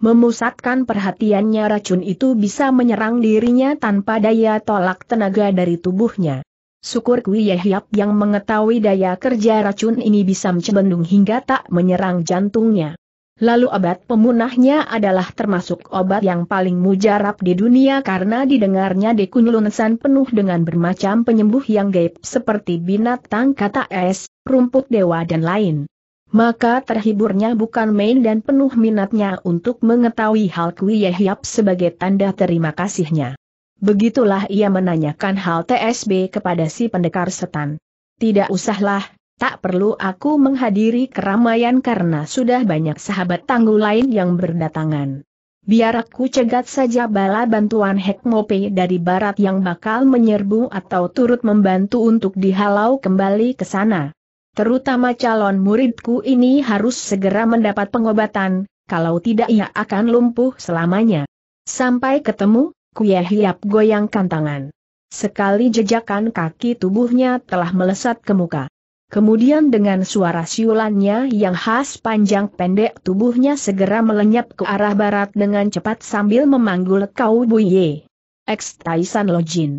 Memusatkan perhatiannya racun itu bisa menyerang dirinya tanpa daya tolak tenaga dari tubuhnya. Syukur Kui Yehyap yang mengetahui daya kerja racun ini bisa mencebendung hingga tak menyerang jantungnya. Lalu obat pemunahnya adalah termasuk obat yang paling mujarab di dunia karena didengarnya di Kunlunsan penuh dengan bermacam penyembuh yang gaib seperti binatang kata es, rumput dewa dan lain maka terhiburnya bukan main dan penuh minatnya untuk mengetahui hal Kui Yehyap sebagai tanda terima kasihnya. Begitulah ia menanyakan hal TSB kepada si pendekar setan. Tidak usahlah, tak perlu aku menghadiri keramaian karena sudah banyak sahabat tangguh lain yang berdatangan. Biar aku cegat saja bala bantuan Hekmope dari barat yang bakal menyerbu atau turut membantu untuk dihalau kembali ke sana. Terutama calon muridku ini harus segera mendapat pengobatan, kalau tidak ia akan lumpuh selamanya. Sampai ketemu, Kuya Hiap goyangkan tangan. Sekali jejakan kaki tubuhnya telah melesat ke muka. Kemudian dengan suara siulannya yang khas panjang pendek tubuhnya segera melenyap ke arah barat dengan cepat sambil memanggul Kau Buye. Ex Taisan Lojin.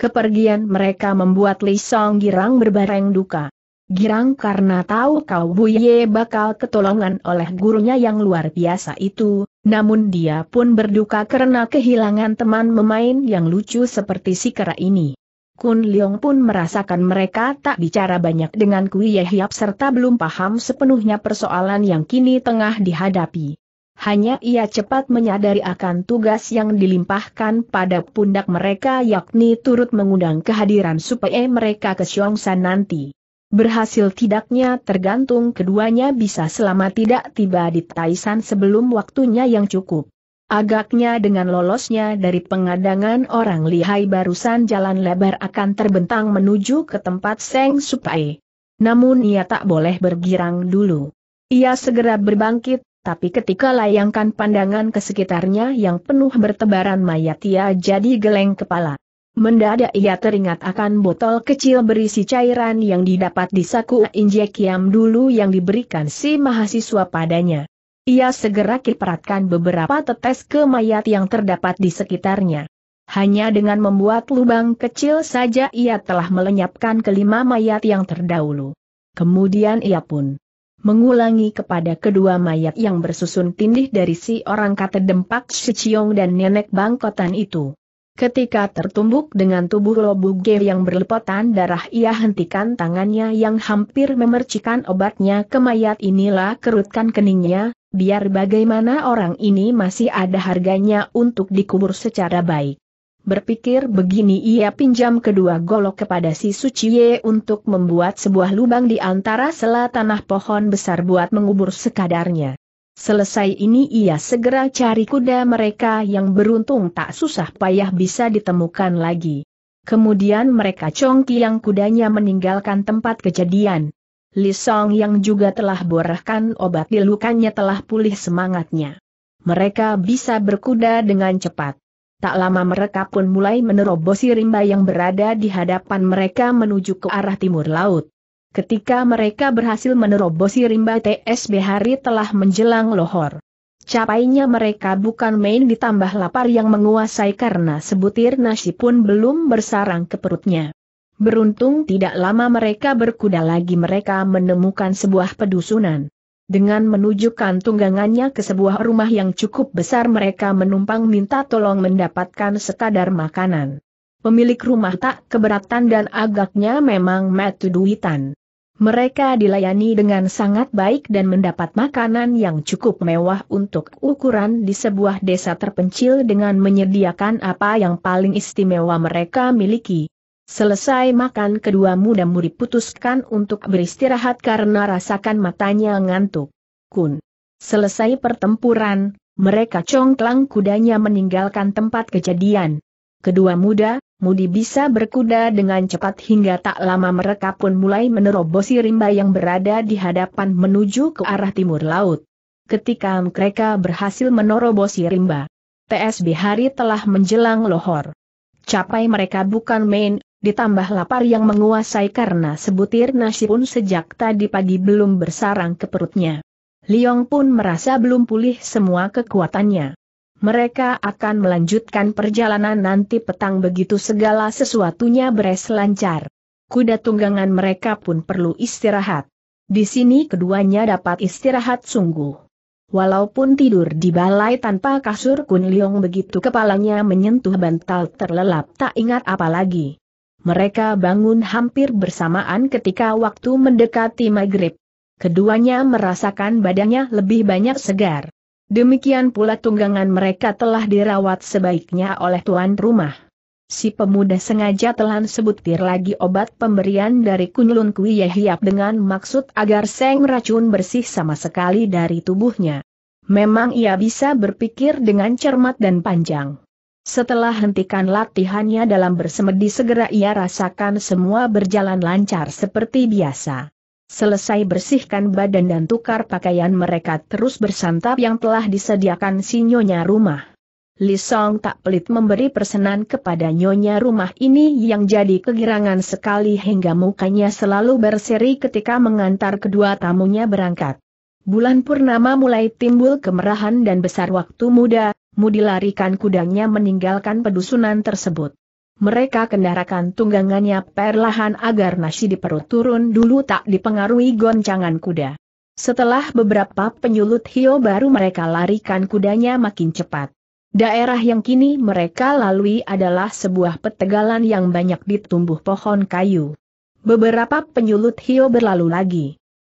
Kepergian mereka membuat Li Song Girang berbareng duka. Girang karena tahu kau Buye bakal ketolongan oleh gurunya yang luar biasa itu, namun dia pun berduka karena kehilangan teman memain yang lucu seperti si kera ini. Kun Liong pun merasakan mereka tak bicara banyak dengan Kuye Hiap serta belum paham sepenuhnya persoalan yang kini tengah dihadapi. Hanya ia cepat menyadari akan tugas yang dilimpahkan pada pundak mereka yakni turut mengundang kehadiran supaya mereka ke San nanti. Berhasil tidaknya tergantung keduanya bisa selama tidak tiba di Taisan sebelum waktunya yang cukup. Agaknya dengan lolosnya dari pengadangan orang lihai barusan jalan lebar akan terbentang menuju ke tempat Seng Supai. Namun ia tak boleh bergirang dulu. Ia segera berbangkit, tapi ketika layangkan pandangan ke sekitarnya yang penuh bertebaran mayat ia jadi geleng kepala. Mendadak ia teringat akan botol kecil berisi cairan yang didapat di saku injek yang dulu yang diberikan si mahasiswa padanya. Ia segera kiperatkan beberapa tetes ke mayat yang terdapat di sekitarnya. Hanya dengan membuat lubang kecil saja ia telah melenyapkan kelima mayat yang terdahulu. Kemudian ia pun mengulangi kepada kedua mayat yang bersusun tindih dari si orang kata dempak Shiciong dan nenek bangkotan itu. Ketika tertumbuk dengan tubuh Lobuge yang berlepotan darah ia hentikan tangannya yang hampir memercikan obatnya ke mayat inilah kerutkan keningnya, biar bagaimana orang ini masih ada harganya untuk dikubur secara baik. Berpikir begini ia pinjam kedua golok kepada si Suciye untuk membuat sebuah lubang di antara sela tanah pohon besar buat mengubur sekadarnya. Selesai ini ia segera cari kuda mereka yang beruntung tak susah payah bisa ditemukan lagi. Kemudian mereka congki yang kudanya meninggalkan tempat kejadian. Li Song yang juga telah borahkan obat di lukanya telah pulih semangatnya. Mereka bisa berkuda dengan cepat. Tak lama mereka pun mulai menerobosi rimba yang berada di hadapan mereka menuju ke arah timur laut. Ketika mereka berhasil menerobos rimba TSB hari telah menjelang lohor. Capainya mereka bukan main ditambah lapar yang menguasai karena sebutir nasi pun belum bersarang ke perutnya. Beruntung tidak lama mereka berkuda lagi mereka menemukan sebuah pedusunan. Dengan menunjukkan tunggangannya ke sebuah rumah yang cukup besar mereka menumpang minta tolong mendapatkan sekadar makanan. Pemilik rumah tak keberatan dan agaknya memang metu duitan. Mereka dilayani dengan sangat baik dan mendapat makanan yang cukup mewah untuk ukuran di sebuah desa terpencil dengan menyediakan apa yang paling istimewa mereka miliki. Selesai makan kedua muda murid putuskan untuk beristirahat karena rasakan matanya ngantuk. Kun. Selesai pertempuran, mereka congklang kudanya meninggalkan tempat kejadian. Kedua muda, Mudi bisa berkuda dengan cepat hingga tak lama mereka pun mulai menerobosi rimba yang berada di hadapan menuju ke arah timur laut. Ketika mereka berhasil menerobosi rimba, tsb hari telah menjelang lohor. Capai mereka bukan main, ditambah lapar yang menguasai karena sebutir nasi pun sejak tadi pagi belum bersarang ke perutnya. Liong pun merasa belum pulih semua kekuatannya. Mereka akan melanjutkan perjalanan nanti petang begitu segala sesuatunya beres lancar. Kuda tunggangan mereka pun perlu istirahat. Di sini keduanya dapat istirahat sungguh. Walaupun tidur di balai tanpa kasur Kun Leong begitu kepalanya menyentuh bantal terlelap tak ingat apa lagi. Mereka bangun hampir bersamaan ketika waktu mendekati maghrib. Keduanya merasakan badannya lebih banyak segar. Demikian pula tunggangan mereka telah dirawat sebaiknya oleh tuan rumah. Si pemuda sengaja telan sebutir lagi obat pemberian dari Kunlun Kui Yehiap dengan maksud agar seng racun bersih sama sekali dari tubuhnya. Memang ia bisa berpikir dengan cermat dan panjang. Setelah hentikan latihannya dalam bersemedi segera ia rasakan semua berjalan lancar seperti biasa. Selesai bersihkan badan dan tukar pakaian mereka terus bersantap yang telah disediakan si nyonya rumah. Li Song tak pelit memberi persenan kepada nyonya rumah ini yang jadi kegirangan sekali hingga mukanya selalu berseri ketika mengantar kedua tamunya berangkat. Bulan purnama mulai timbul kemerahan dan besar waktu muda, Mudi larikan kudanya meninggalkan pedusunan tersebut. Mereka kendarakan tunggangannya perlahan agar nasi di perut turun dulu tak dipengaruhi goncangan kuda. Setelah beberapa penyulut hio baru mereka larikan kudanya makin cepat. Daerah yang kini mereka lalui adalah sebuah petegalan yang banyak ditumbuh pohon kayu. Beberapa penyulut hio berlalu lagi.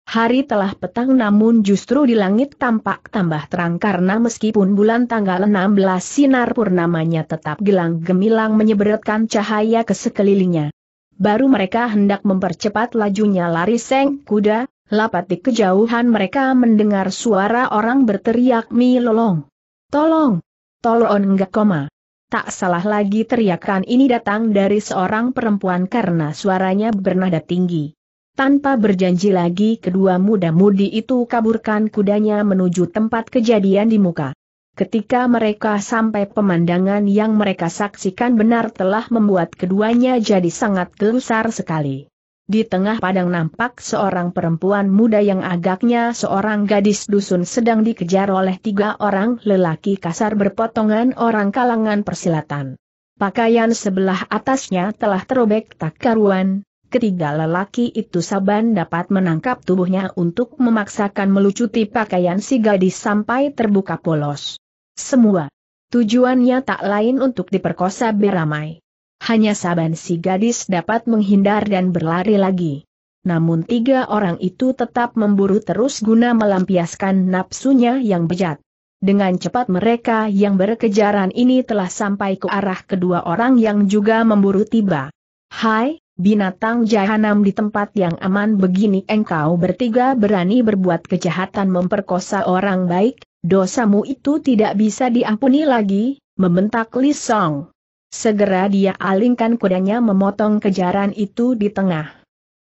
Hari telah petang namun justru di langit tampak tambah terang karena meskipun bulan tanggal 16 sinar purnamanya tetap gelang gemilang menyeberatkan cahaya ke sekelilingnya. Baru mereka hendak mempercepat lajunya lari seng kuda, lapat di kejauhan mereka mendengar suara orang berteriak mi lolong. Tolong! Tolong enggak koma! Tak salah lagi teriakan ini datang dari seorang perempuan karena suaranya bernada tinggi. Tanpa berjanji lagi kedua muda-mudi itu kaburkan kudanya menuju tempat kejadian di muka. Ketika mereka sampai pemandangan yang mereka saksikan benar telah membuat keduanya jadi sangat gelusar sekali. Di tengah padang nampak seorang perempuan muda yang agaknya seorang gadis dusun sedang dikejar oleh tiga orang lelaki kasar berpotongan orang kalangan persilatan. Pakaian sebelah atasnya telah terobek tak karuan, Ketiga lelaki itu saban dapat menangkap tubuhnya untuk memaksakan melucuti pakaian si gadis sampai terbuka polos. Semua tujuannya tak lain untuk diperkosa beramai. Hanya saban si gadis dapat menghindar dan berlari lagi. Namun tiga orang itu tetap memburu terus guna melampiaskan nafsunya yang bejat. Dengan cepat mereka yang berkejaran ini telah sampai ke arah kedua orang yang juga memburu tiba. Hai, binatang jahanam di tempat yang aman begini engkau bertiga berani berbuat kejahatan memperkosa orang baik, dosamu itu tidak bisa diampuni lagi, membentak Li Song. Segera dia alingkan kudanya memotong kejaran itu di tengah.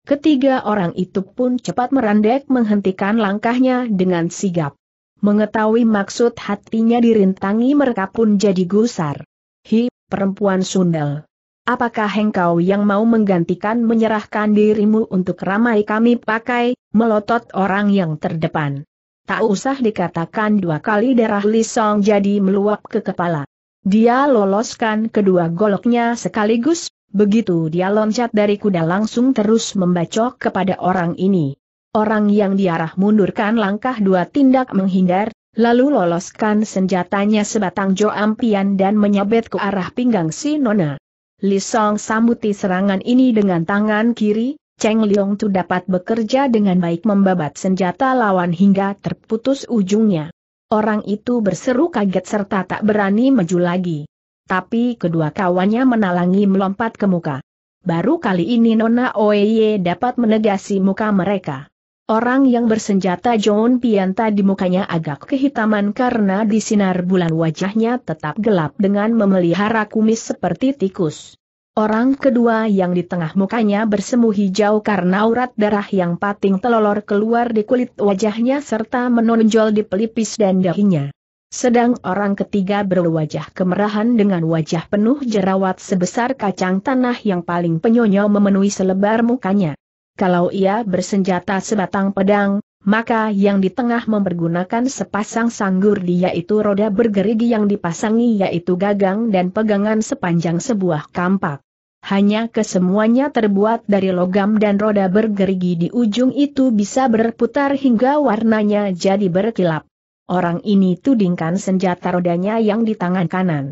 Ketiga orang itu pun cepat merandek menghentikan langkahnya dengan sigap. Mengetahui maksud hatinya dirintangi mereka pun jadi gusar. Hi, perempuan sundel apakah engkau yang mau menggantikan menyerahkan dirimu untuk ramai kami pakai, melotot orang yang terdepan. Tak usah dikatakan dua kali darah Lisong jadi meluap ke kepala. Dia loloskan kedua goloknya sekaligus, begitu dia loncat dari kuda langsung terus membacok kepada orang ini. Orang yang diarah mundurkan langkah dua tindak menghindar, lalu loloskan senjatanya sebatang joampian dan menyabet ke arah pinggang si Nona. Li Song sambuti serangan ini dengan tangan kiri, Cheng Liong Tu dapat bekerja dengan baik membabat senjata lawan hingga terputus ujungnya. Orang itu berseru kaget serta tak berani maju lagi. Tapi kedua kawannya menalangi melompat ke muka. Baru kali ini Nona Oeye dapat menegasi muka mereka. Orang yang bersenjata John Pianta di mukanya agak kehitaman karena di sinar bulan wajahnya tetap gelap dengan memelihara kumis seperti tikus. Orang kedua yang di tengah mukanya bersemu hijau karena urat darah yang pating telolor keluar di kulit wajahnya serta menonjol di pelipis dan dahinya. Sedang orang ketiga berwajah kemerahan dengan wajah penuh jerawat sebesar kacang tanah yang paling penyonyol memenuhi selebar mukanya kalau ia bersenjata sebatang pedang, maka yang di tengah mempergunakan sepasang sanggur dia itu roda bergerigi yang dipasangi yaitu gagang dan pegangan sepanjang sebuah kampak. Hanya kesemuanya terbuat dari logam dan roda bergerigi di ujung itu bisa berputar hingga warnanya jadi berkilap. Orang ini tudingkan senjata rodanya yang di tangan kanan.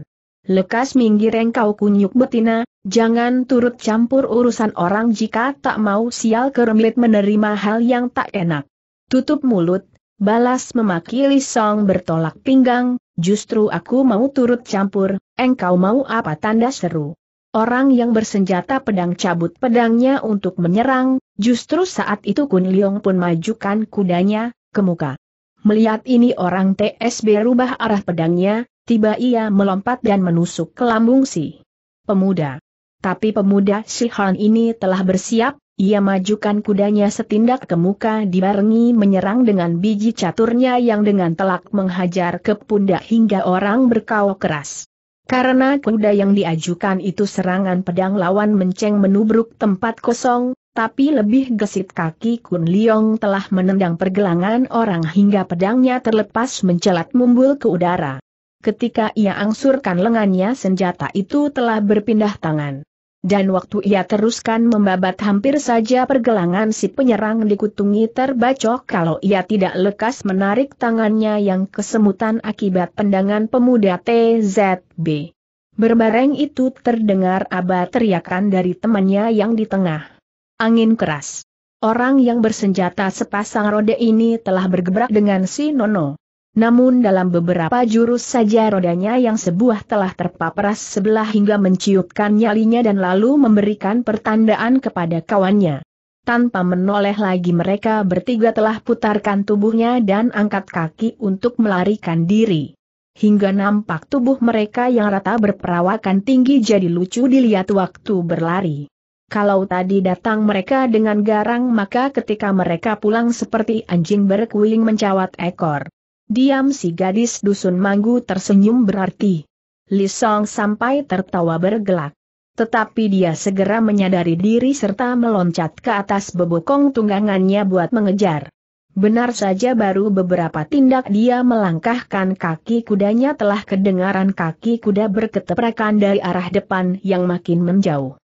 Lekas minggir engkau kunyuk betina, Jangan turut campur urusan orang jika tak mau sial kermit menerima hal yang tak enak. Tutup mulut, balas memaki Li Song bertolak pinggang, justru aku mau turut campur, engkau mau apa tanda seru. Orang yang bersenjata pedang cabut pedangnya untuk menyerang, justru saat itu Kun Liong pun majukan kudanya, ke muka. Melihat ini orang TSB rubah arah pedangnya, tiba ia melompat dan menusuk ke lambung si pemuda. Tapi pemuda sihan ini telah bersiap, ia majukan kudanya setindak ke muka dibarengi menyerang dengan biji caturnya yang dengan telak menghajar ke pundak hingga orang berkau keras. Karena kuda yang diajukan itu serangan pedang lawan menceng menubruk tempat kosong, tapi lebih gesit kaki Kun Liong telah menendang pergelangan orang hingga pedangnya terlepas mencelat mumbul ke udara ketika ia angsurkan lengannya senjata itu telah berpindah tangan. Dan waktu ia teruskan membabat hampir saja pergelangan si penyerang dikutungi terbacok kalau ia tidak lekas menarik tangannya yang kesemutan akibat pendangan pemuda TZB. Berbareng itu terdengar aba teriakan dari temannya yang di tengah. Angin keras. Orang yang bersenjata sepasang roda ini telah bergebrak dengan si Nono. Namun dalam beberapa jurus saja rodanya yang sebuah telah terpapras sebelah hingga menciutkan nyalinya dan lalu memberikan pertandaan kepada kawannya. Tanpa menoleh lagi mereka bertiga telah putarkan tubuhnya dan angkat kaki untuk melarikan diri. Hingga nampak tubuh mereka yang rata berperawakan tinggi jadi lucu dilihat waktu berlari. Kalau tadi datang mereka dengan garang maka ketika mereka pulang seperti anjing berkuing mencawat ekor. Diam si gadis dusun manggu tersenyum berarti. Lisong sampai tertawa bergelak. Tetapi dia segera menyadari diri serta meloncat ke atas bebokong tunggangannya buat mengejar. Benar saja baru beberapa tindak dia melangkahkan kaki kudanya telah kedengaran kaki kuda berketeprakan dari arah depan yang makin menjauh.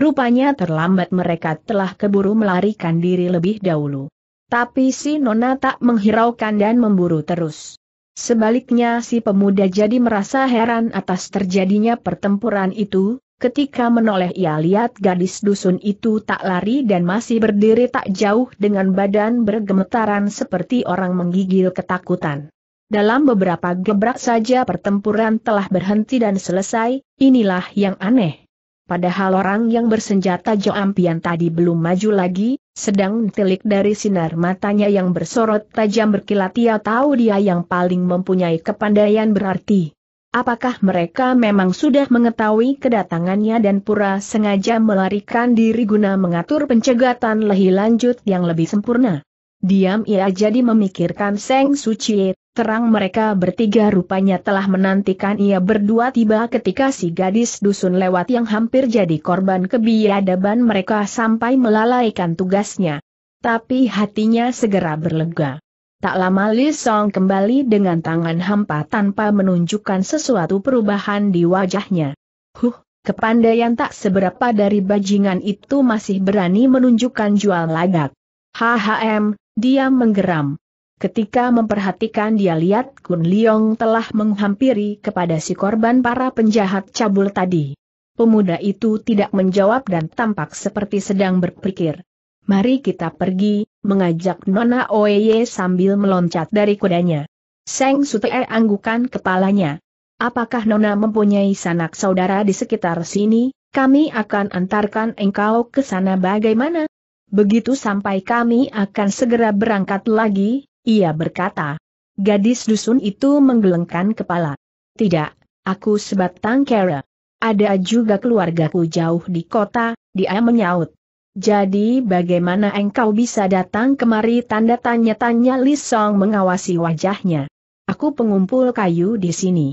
Rupanya terlambat mereka telah keburu melarikan diri lebih dahulu. Tapi si Nona tak menghiraukan dan memburu terus. Sebaliknya si pemuda jadi merasa heran atas terjadinya pertempuran itu, ketika menoleh ia lihat gadis dusun itu tak lari dan masih berdiri tak jauh dengan badan bergemetaran seperti orang menggigil ketakutan. Dalam beberapa gebrak saja pertempuran telah berhenti dan selesai, inilah yang aneh. Padahal orang yang bersenjata Joampian tadi belum maju lagi, sedang telik dari sinar matanya yang bersorot tajam berkilat ia tahu dia yang paling mempunyai kepandaian berarti. Apakah mereka memang sudah mengetahui kedatangannya dan pura sengaja melarikan diri guna mengatur pencegatan lebih lanjut yang lebih sempurna? Diam ia jadi memikirkan Seng Suci, Terang mereka bertiga rupanya telah menantikan ia berdua tiba ketika si gadis dusun lewat yang hampir jadi korban kebiadaban mereka sampai melalaikan tugasnya. Tapi hatinya segera berlega. Tak lama Li Song kembali dengan tangan hampa tanpa menunjukkan sesuatu perubahan di wajahnya. Huh, kepandaian tak seberapa dari bajingan itu masih berani menunjukkan jual lagak. HHM, dia menggeram. Ketika memperhatikan dia lihat Kun Liong telah menghampiri kepada si korban para penjahat cabul tadi. Pemuda itu tidak menjawab dan tampak seperti sedang berpikir. Mari kita pergi, mengajak Nona Oye sambil meloncat dari kudanya. Seng Sute anggukan kepalanya. Apakah Nona mempunyai sanak saudara di sekitar sini? Kami akan antarkan engkau ke sana bagaimana? Begitu sampai kami akan segera berangkat lagi, ia berkata, gadis dusun itu menggelengkan kepala. Tidak, aku sebatang kera. Ada juga keluargaku jauh di kota, dia menyaut. Jadi bagaimana engkau bisa datang kemari tanda tanya-tanya Lisong mengawasi wajahnya. Aku pengumpul kayu di sini.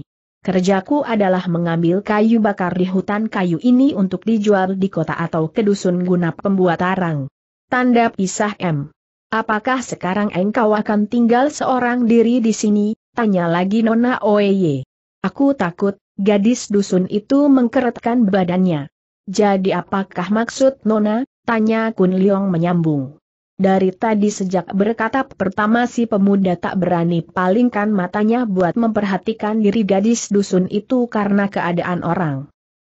Kerjaku adalah mengambil kayu bakar di hutan kayu ini untuk dijual di kota atau ke dusun guna pembuat arang. Tanda pisah M. Apakah sekarang engkau akan tinggal seorang diri di sini? Tanya lagi Nona Oeye. Aku takut, gadis dusun itu mengkeretkan badannya. Jadi apakah maksud Nona? Tanya Kun Leong menyambung. Dari tadi sejak berkata pertama si pemuda tak berani palingkan matanya buat memperhatikan diri gadis dusun itu karena keadaan orang.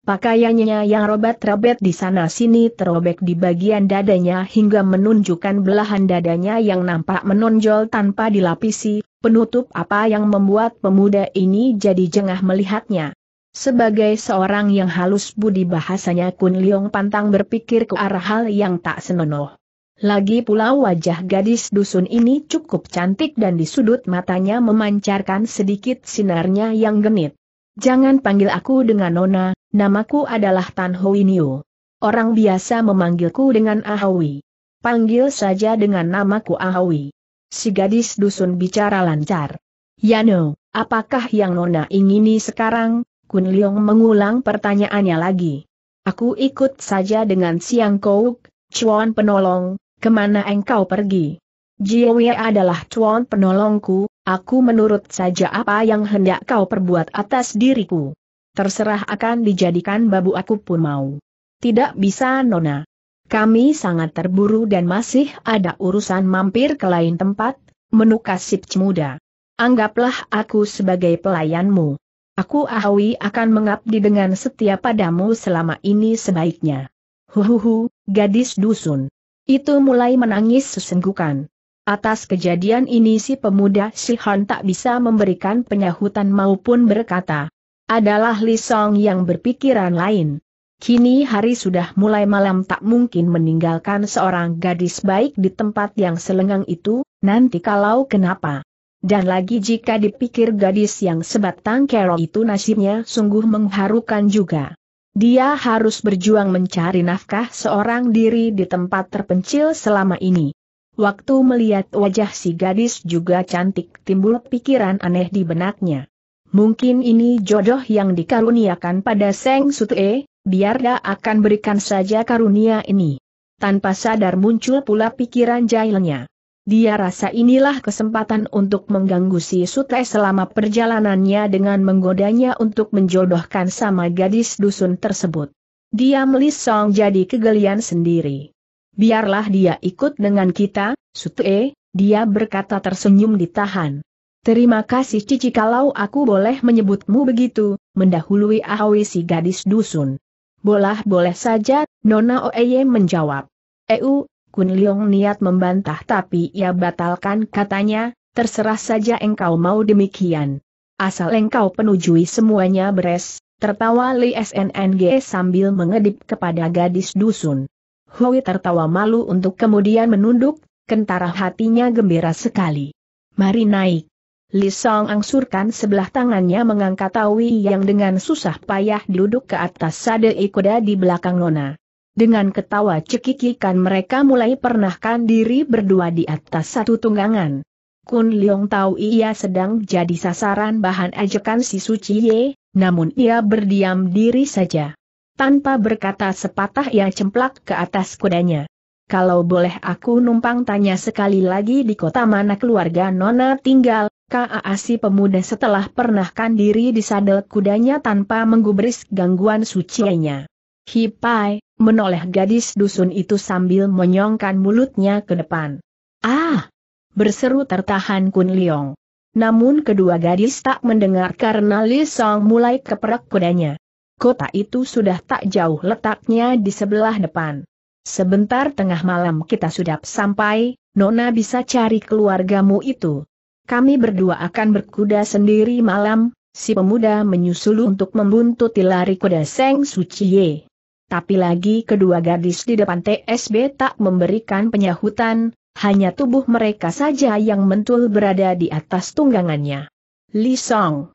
Pakaiannya yang robet-robet di sana-sini terobek di bagian dadanya hingga menunjukkan belahan dadanya yang nampak menonjol tanpa dilapisi, penutup apa yang membuat pemuda ini jadi jengah melihatnya. Sebagai seorang yang halus budi bahasanya Kun Liong pantang berpikir ke arah hal yang tak senonoh. Lagi pula wajah gadis dusun ini cukup cantik dan di sudut matanya memancarkan sedikit sinarnya yang genit. Jangan panggil aku dengan Nona, namaku adalah Tan Niu. Orang biasa memanggilku dengan Ahawi. Panggil saja dengan namaku Ahawi. Si gadis dusun bicara lancar. Yano, apakah yang Nona ingini sekarang? Kun Leong mengulang pertanyaannya lagi. Aku ikut saja dengan Siang Kouk, Chuan penolong, kemana engkau pergi? Jiwe adalah Chuan penolongku, Aku menurut saja apa yang hendak kau perbuat atas diriku. Terserah akan dijadikan babu aku pun mau. Tidak bisa Nona. Kami sangat terburu dan masih ada urusan mampir ke lain tempat, menukas sip muda. Anggaplah aku sebagai pelayanmu. Aku ahwi akan mengabdi dengan setia padamu selama ini sebaiknya. Huhuhu, gadis dusun. Itu mulai menangis sesenggukan. Atas kejadian ini si pemuda han tak bisa memberikan penyahutan maupun berkata. Adalah Li Song yang berpikiran lain. Kini hari sudah mulai malam tak mungkin meninggalkan seorang gadis baik di tempat yang selengang itu, nanti kalau kenapa. Dan lagi jika dipikir gadis yang sebatang kero itu nasibnya sungguh mengharukan juga. Dia harus berjuang mencari nafkah seorang diri di tempat terpencil selama ini. Waktu melihat wajah si gadis juga cantik timbul pikiran aneh di benaknya. Mungkin ini jodoh yang dikaruniakan pada Seng Sutue, biar dia akan berikan saja karunia ini. Tanpa sadar muncul pula pikiran jahilnya. Dia rasa inilah kesempatan untuk mengganggu si Sute selama perjalanannya dengan menggodanya untuk menjodohkan sama gadis dusun tersebut. Dia melisong jadi kegelian sendiri. Biarlah dia ikut dengan kita, Sutue, dia berkata tersenyum ditahan. Terima kasih Cici kalau aku boleh menyebutmu begitu, mendahului Ahawi si gadis dusun. boleh boleh saja, Nona Oeye menjawab. Eu, Kun Leong niat membantah tapi ia batalkan katanya, terserah saja engkau mau demikian. Asal engkau penujui semuanya beres, tertawa Li SNNG sambil mengedip kepada gadis dusun. Hui tertawa malu untuk kemudian menunduk, kentara hatinya gembira sekali. Mari naik. Li Song angsurkan sebelah tangannya mengangkat Tawi yang dengan susah payah duduk ke atas sade ikuda di belakang Nona. Dengan ketawa cekikikan mereka mulai pernahkan diri berdua di atas satu tunggangan. Kun Leong tahu ia sedang jadi sasaran bahan ajakan si Suci Ye, namun ia berdiam diri saja. Tanpa berkata sepatah ia cemplak ke atas kudanya. Kalau boleh aku numpang tanya sekali lagi di kota mana keluarga Nona tinggal, Kaa si pemuda setelah pernahkan diri di sadel kudanya tanpa menggubris gangguan sucinya. Hipai, menoleh gadis dusun itu sambil menyongkan mulutnya ke depan. Ah! Berseru tertahan Kun Leong. Namun kedua gadis tak mendengar karena Li Song mulai keperak kudanya kota itu sudah tak jauh letaknya di sebelah depan. Sebentar tengah malam kita sudah sampai, Nona bisa cari keluargamu itu. Kami berdua akan berkuda sendiri malam, si pemuda menyusul untuk membuntuti lari kuda Seng Suciye. Tapi lagi kedua gadis di depan TSB tak memberikan penyahutan, hanya tubuh mereka saja yang mentul berada di atas tunggangannya. Li Song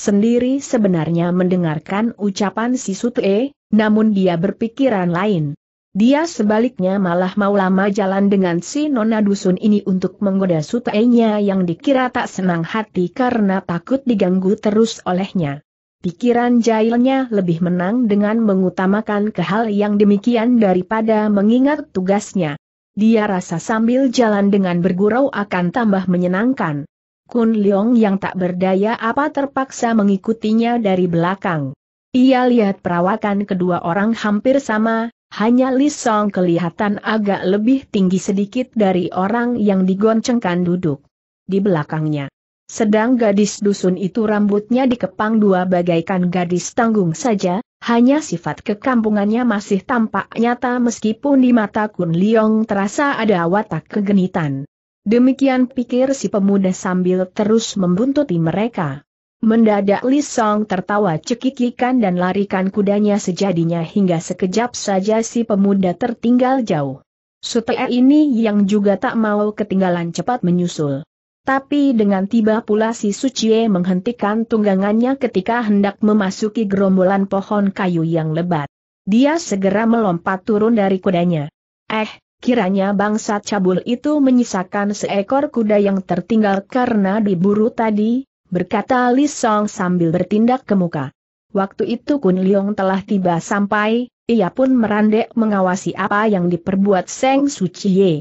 sendiri sebenarnya mendengarkan ucapan si Sutue, namun dia berpikiran lain. Dia sebaliknya malah mau lama jalan dengan si Nona Dusun ini untuk menggoda Sutue-nya yang dikira tak senang hati karena takut diganggu terus olehnya. Pikiran jahilnya lebih menang dengan mengutamakan ke hal yang demikian daripada mengingat tugasnya. Dia rasa sambil jalan dengan bergurau akan tambah menyenangkan. Kun Leong yang tak berdaya apa terpaksa mengikutinya dari belakang. Ia lihat perawakan kedua orang hampir sama, hanya Li Song kelihatan agak lebih tinggi sedikit dari orang yang digoncengkan duduk di belakangnya. Sedang gadis dusun itu rambutnya dikepang dua bagaikan gadis tanggung saja, hanya sifat kekampungannya masih tampak nyata meskipun di mata Kun Leong terasa ada watak kegenitan. Demikian pikir si pemuda sambil terus membuntuti mereka. Mendadak Li Song tertawa cekikikan dan larikan kudanya sejadinya hingga sekejap saja si pemuda tertinggal jauh. Sutea ini yang juga tak mau ketinggalan cepat menyusul. Tapi dengan tiba pula si Sucie menghentikan tunggangannya ketika hendak memasuki gerombolan pohon kayu yang lebat. Dia segera melompat turun dari kudanya. Eh, Kiranya bangsa cabul itu menyisakan seekor kuda yang tertinggal karena diburu tadi, berkata Li Song sambil bertindak ke muka. Waktu itu Kun Liong telah tiba sampai, ia pun merandek mengawasi apa yang diperbuat Seng Suci Ye.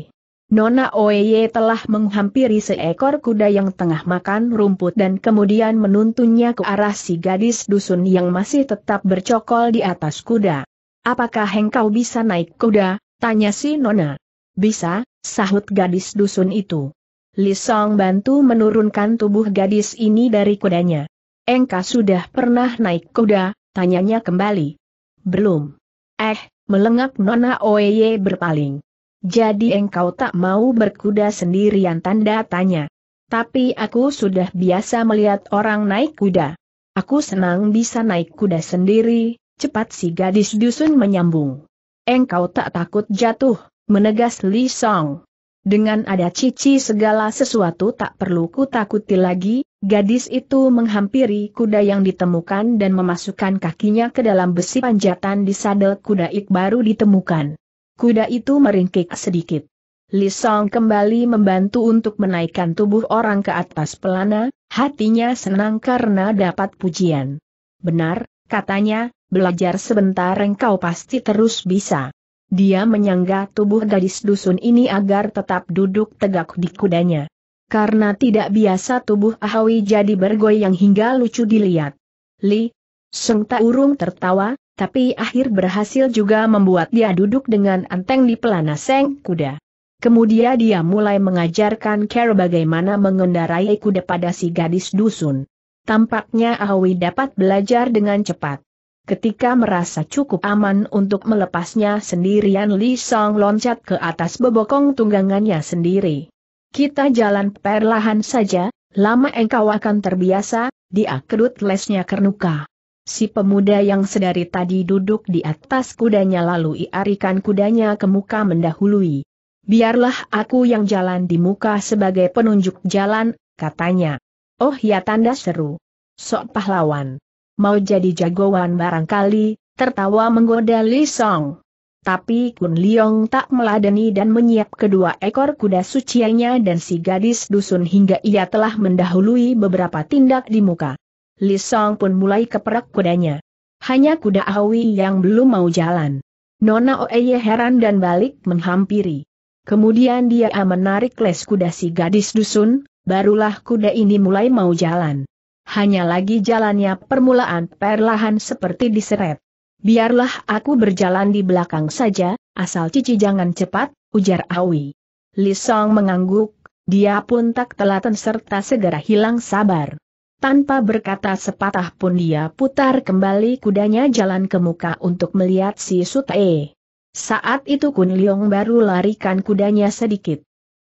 Nona Oye telah menghampiri seekor kuda yang tengah makan rumput dan kemudian menuntunnya ke arah si gadis dusun yang masih tetap bercokol di atas kuda. Apakah engkau bisa naik kuda, Tanya si Nona. Bisa, sahut gadis dusun itu. Lisong bantu menurunkan tubuh gadis ini dari kudanya. Engka sudah pernah naik kuda, tanyanya kembali. Belum. Eh, melengak Nona Oye berpaling. Jadi engkau tak mau berkuda sendirian tanda tanya. Tapi aku sudah biasa melihat orang naik kuda. Aku senang bisa naik kuda sendiri, cepat si gadis dusun menyambung engkau tak takut jatuh, menegas Li Song. Dengan ada cici segala sesuatu tak perlu ku takuti lagi, gadis itu menghampiri kuda yang ditemukan dan memasukkan kakinya ke dalam besi panjatan di sadel kuda ik baru ditemukan. Kuda itu meringkik sedikit. Li Song kembali membantu untuk menaikkan tubuh orang ke atas pelana, hatinya senang karena dapat pujian. Benar, katanya, belajar sebentar engkau pasti terus bisa. Dia menyangga tubuh gadis dusun ini agar tetap duduk tegak di kudanya. Karena tidak biasa tubuh Ahawi jadi bergoyang hingga lucu dilihat. Li, Seng Taurung urung tertawa, tapi akhir berhasil juga membuat dia duduk dengan anteng di pelana seng kuda. Kemudian dia mulai mengajarkan Kero bagaimana mengendarai kuda pada si gadis dusun. Tampaknya Ahawi dapat belajar dengan cepat. Ketika merasa cukup aman untuk melepasnya sendirian Li Song loncat ke atas bebokong tunggangannya sendiri. Kita jalan perlahan saja, lama engkau akan terbiasa, dia kedut lesnya kernuka. Si pemuda yang sedari tadi duduk di atas kudanya lalu iarikan kudanya ke muka mendahului. Biarlah aku yang jalan di muka sebagai penunjuk jalan, katanya. Oh ya tanda seru. Sok pahlawan mau jadi jagoan barangkali, tertawa menggoda Li Song. Tapi Kun Liong tak meladeni dan menyiap kedua ekor kuda suciannya dan si gadis dusun hingga ia telah mendahului beberapa tindak di muka. Li Song pun mulai keperak kudanya. Hanya kuda Awi yang belum mau jalan. Nona Oeye heran dan balik menghampiri. Kemudian dia menarik les kuda si gadis dusun, barulah kuda ini mulai mau jalan hanya lagi jalannya permulaan perlahan seperti diseret. Biarlah aku berjalan di belakang saja, asal cici jangan cepat, ujar Awi. Lisong mengangguk, dia pun tak telaten serta segera hilang sabar. Tanpa berkata sepatah pun dia putar kembali kudanya jalan ke muka untuk melihat si Sutae. Saat itu Kun Liong baru larikan kudanya sedikit.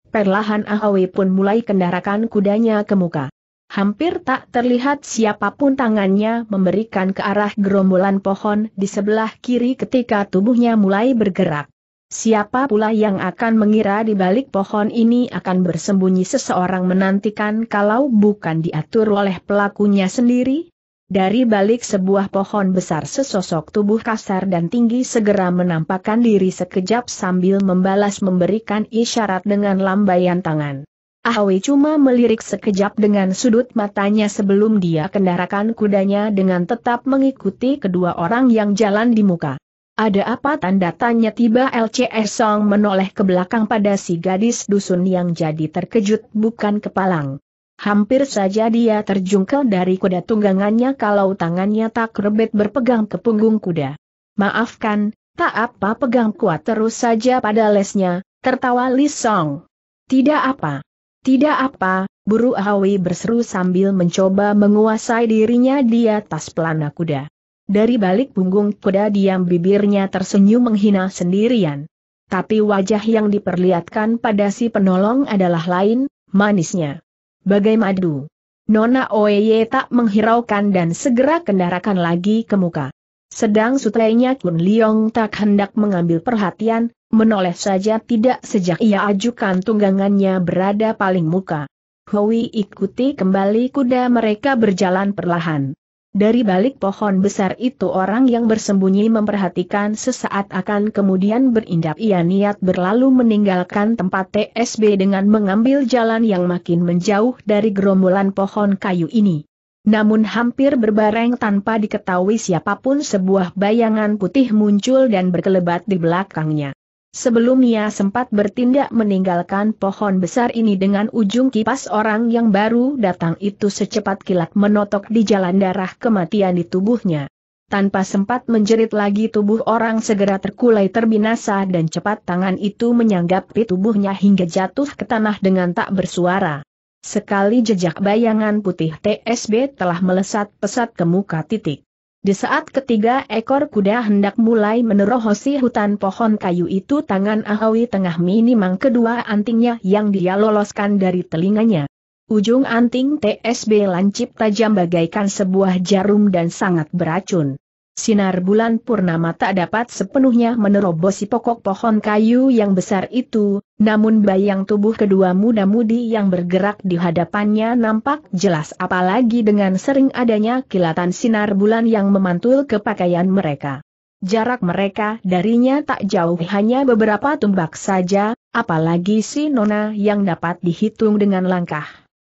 Perlahan Ahawi pun mulai kendarakan kudanya ke muka. Hampir tak terlihat siapapun tangannya memberikan ke arah gerombolan pohon di sebelah kiri ketika tubuhnya mulai bergerak. Siapa pula yang akan mengira di balik pohon ini akan bersembunyi seseorang menantikan kalau bukan diatur oleh pelakunya sendiri? Dari balik sebuah pohon besar sesosok tubuh kasar dan tinggi segera menampakkan diri sekejap sambil membalas memberikan isyarat dengan lambaian tangan. Ahwi cuma melirik sekejap dengan sudut matanya sebelum dia kendarakan kudanya dengan tetap mengikuti kedua orang yang jalan di muka. Ada apa tanda tanya tiba LCS Song menoleh ke belakang pada si gadis dusun yang jadi terkejut bukan kepalang. Hampir saja dia terjungkel dari kuda tunggangannya kalau tangannya tak rebet berpegang ke punggung kuda. Maafkan, tak apa pegang kuat terus saja pada lesnya, tertawa Li Song. Tidak apa. Tidak apa, buru Awi berseru sambil mencoba menguasai dirinya di atas pelana kuda. Dari balik punggung kuda diam bibirnya tersenyum menghina sendirian. Tapi wajah yang diperlihatkan pada si penolong adalah lain, manisnya. Bagai madu. Nona Oeye tak menghiraukan dan segera kendarakan lagi ke muka. Sedang sutenya Kun Liong tak hendak mengambil perhatian, Menoleh saja tidak sejak ia ajukan tunggangannya berada paling muka. Hui ikuti kembali kuda mereka berjalan perlahan. Dari balik pohon besar itu orang yang bersembunyi memperhatikan sesaat akan kemudian berindap ia niat berlalu meninggalkan tempat TSB dengan mengambil jalan yang makin menjauh dari gerombolan pohon kayu ini. Namun hampir berbareng tanpa diketahui siapapun sebuah bayangan putih muncul dan berkelebat di belakangnya. Sebelum ia sempat bertindak meninggalkan pohon besar ini dengan ujung kipas orang yang baru datang itu secepat kilat menotok di jalan darah kematian di tubuhnya. Tanpa sempat menjerit lagi tubuh orang segera terkulai terbinasa dan cepat tangan itu menyanggapi tubuhnya hingga jatuh ke tanah dengan tak bersuara. Sekali jejak bayangan putih TSB telah melesat pesat ke muka titik. Di saat ketiga ekor kuda hendak mulai menerohosi hutan pohon kayu itu tangan Ahawi tengah minimang kedua antingnya yang dia loloskan dari telinganya. Ujung anting TSB lancip tajam bagaikan sebuah jarum dan sangat beracun sinar bulan purnama tak dapat sepenuhnya menerobosi pokok pohon kayu yang besar itu, namun bayang tubuh kedua muda-mudi yang bergerak di hadapannya nampak jelas apalagi dengan sering adanya kilatan sinar bulan yang memantul ke pakaian mereka. Jarak mereka darinya tak jauh hanya beberapa tumbak saja, apalagi si Nona yang dapat dihitung dengan langkah.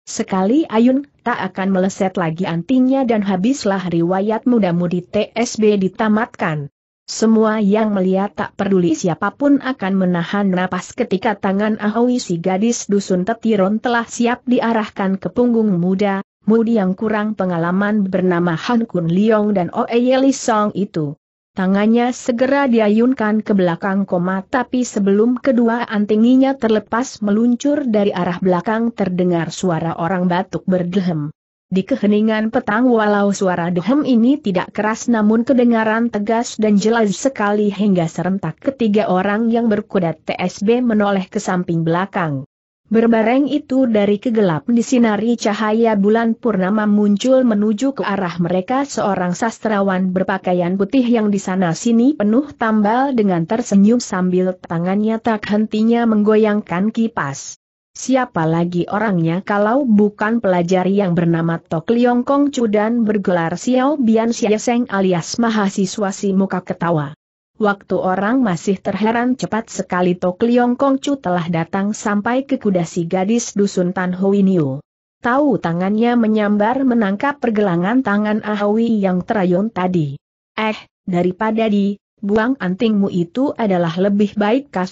Sekali ayun, tak akan meleset lagi antinya dan habislah riwayat muda-mudi TSB ditamatkan. Semua yang melihat tak peduli siapapun akan menahan napas ketika tangan Ahoi si gadis dusun tetiron telah siap diarahkan ke punggung muda, mudi yang kurang pengalaman bernama Han Kun Leong dan Oe Yeli Song itu. Tangannya segera diayunkan ke belakang koma tapi sebelum kedua antinginya terlepas meluncur dari arah belakang terdengar suara orang batuk berdehem. Di keheningan petang walau suara dehem ini tidak keras namun kedengaran tegas dan jelas sekali hingga serentak ketiga orang yang berkuda TSB menoleh ke samping belakang. Berbareng itu dari kegelap disinari cahaya bulan purnama muncul menuju ke arah mereka seorang sastrawan berpakaian putih yang di sana sini penuh tambal dengan tersenyum sambil tangannya tak hentinya menggoyangkan kipas. Siapa lagi orangnya kalau bukan pelajar yang bernama Tok Liong Kong Chu dan bergelar Xiao Bian Xiaseng alias mahasiswa si muka ketawa. Waktu orang masih terheran cepat sekali Tok Liong Kongcu telah datang sampai ke kuda si gadis dusun Tan Niu. Tahu tangannya menyambar menangkap pergelangan tangan Ahawi yang terayun tadi. Eh, daripada di, buang antingmu itu adalah lebih baik kau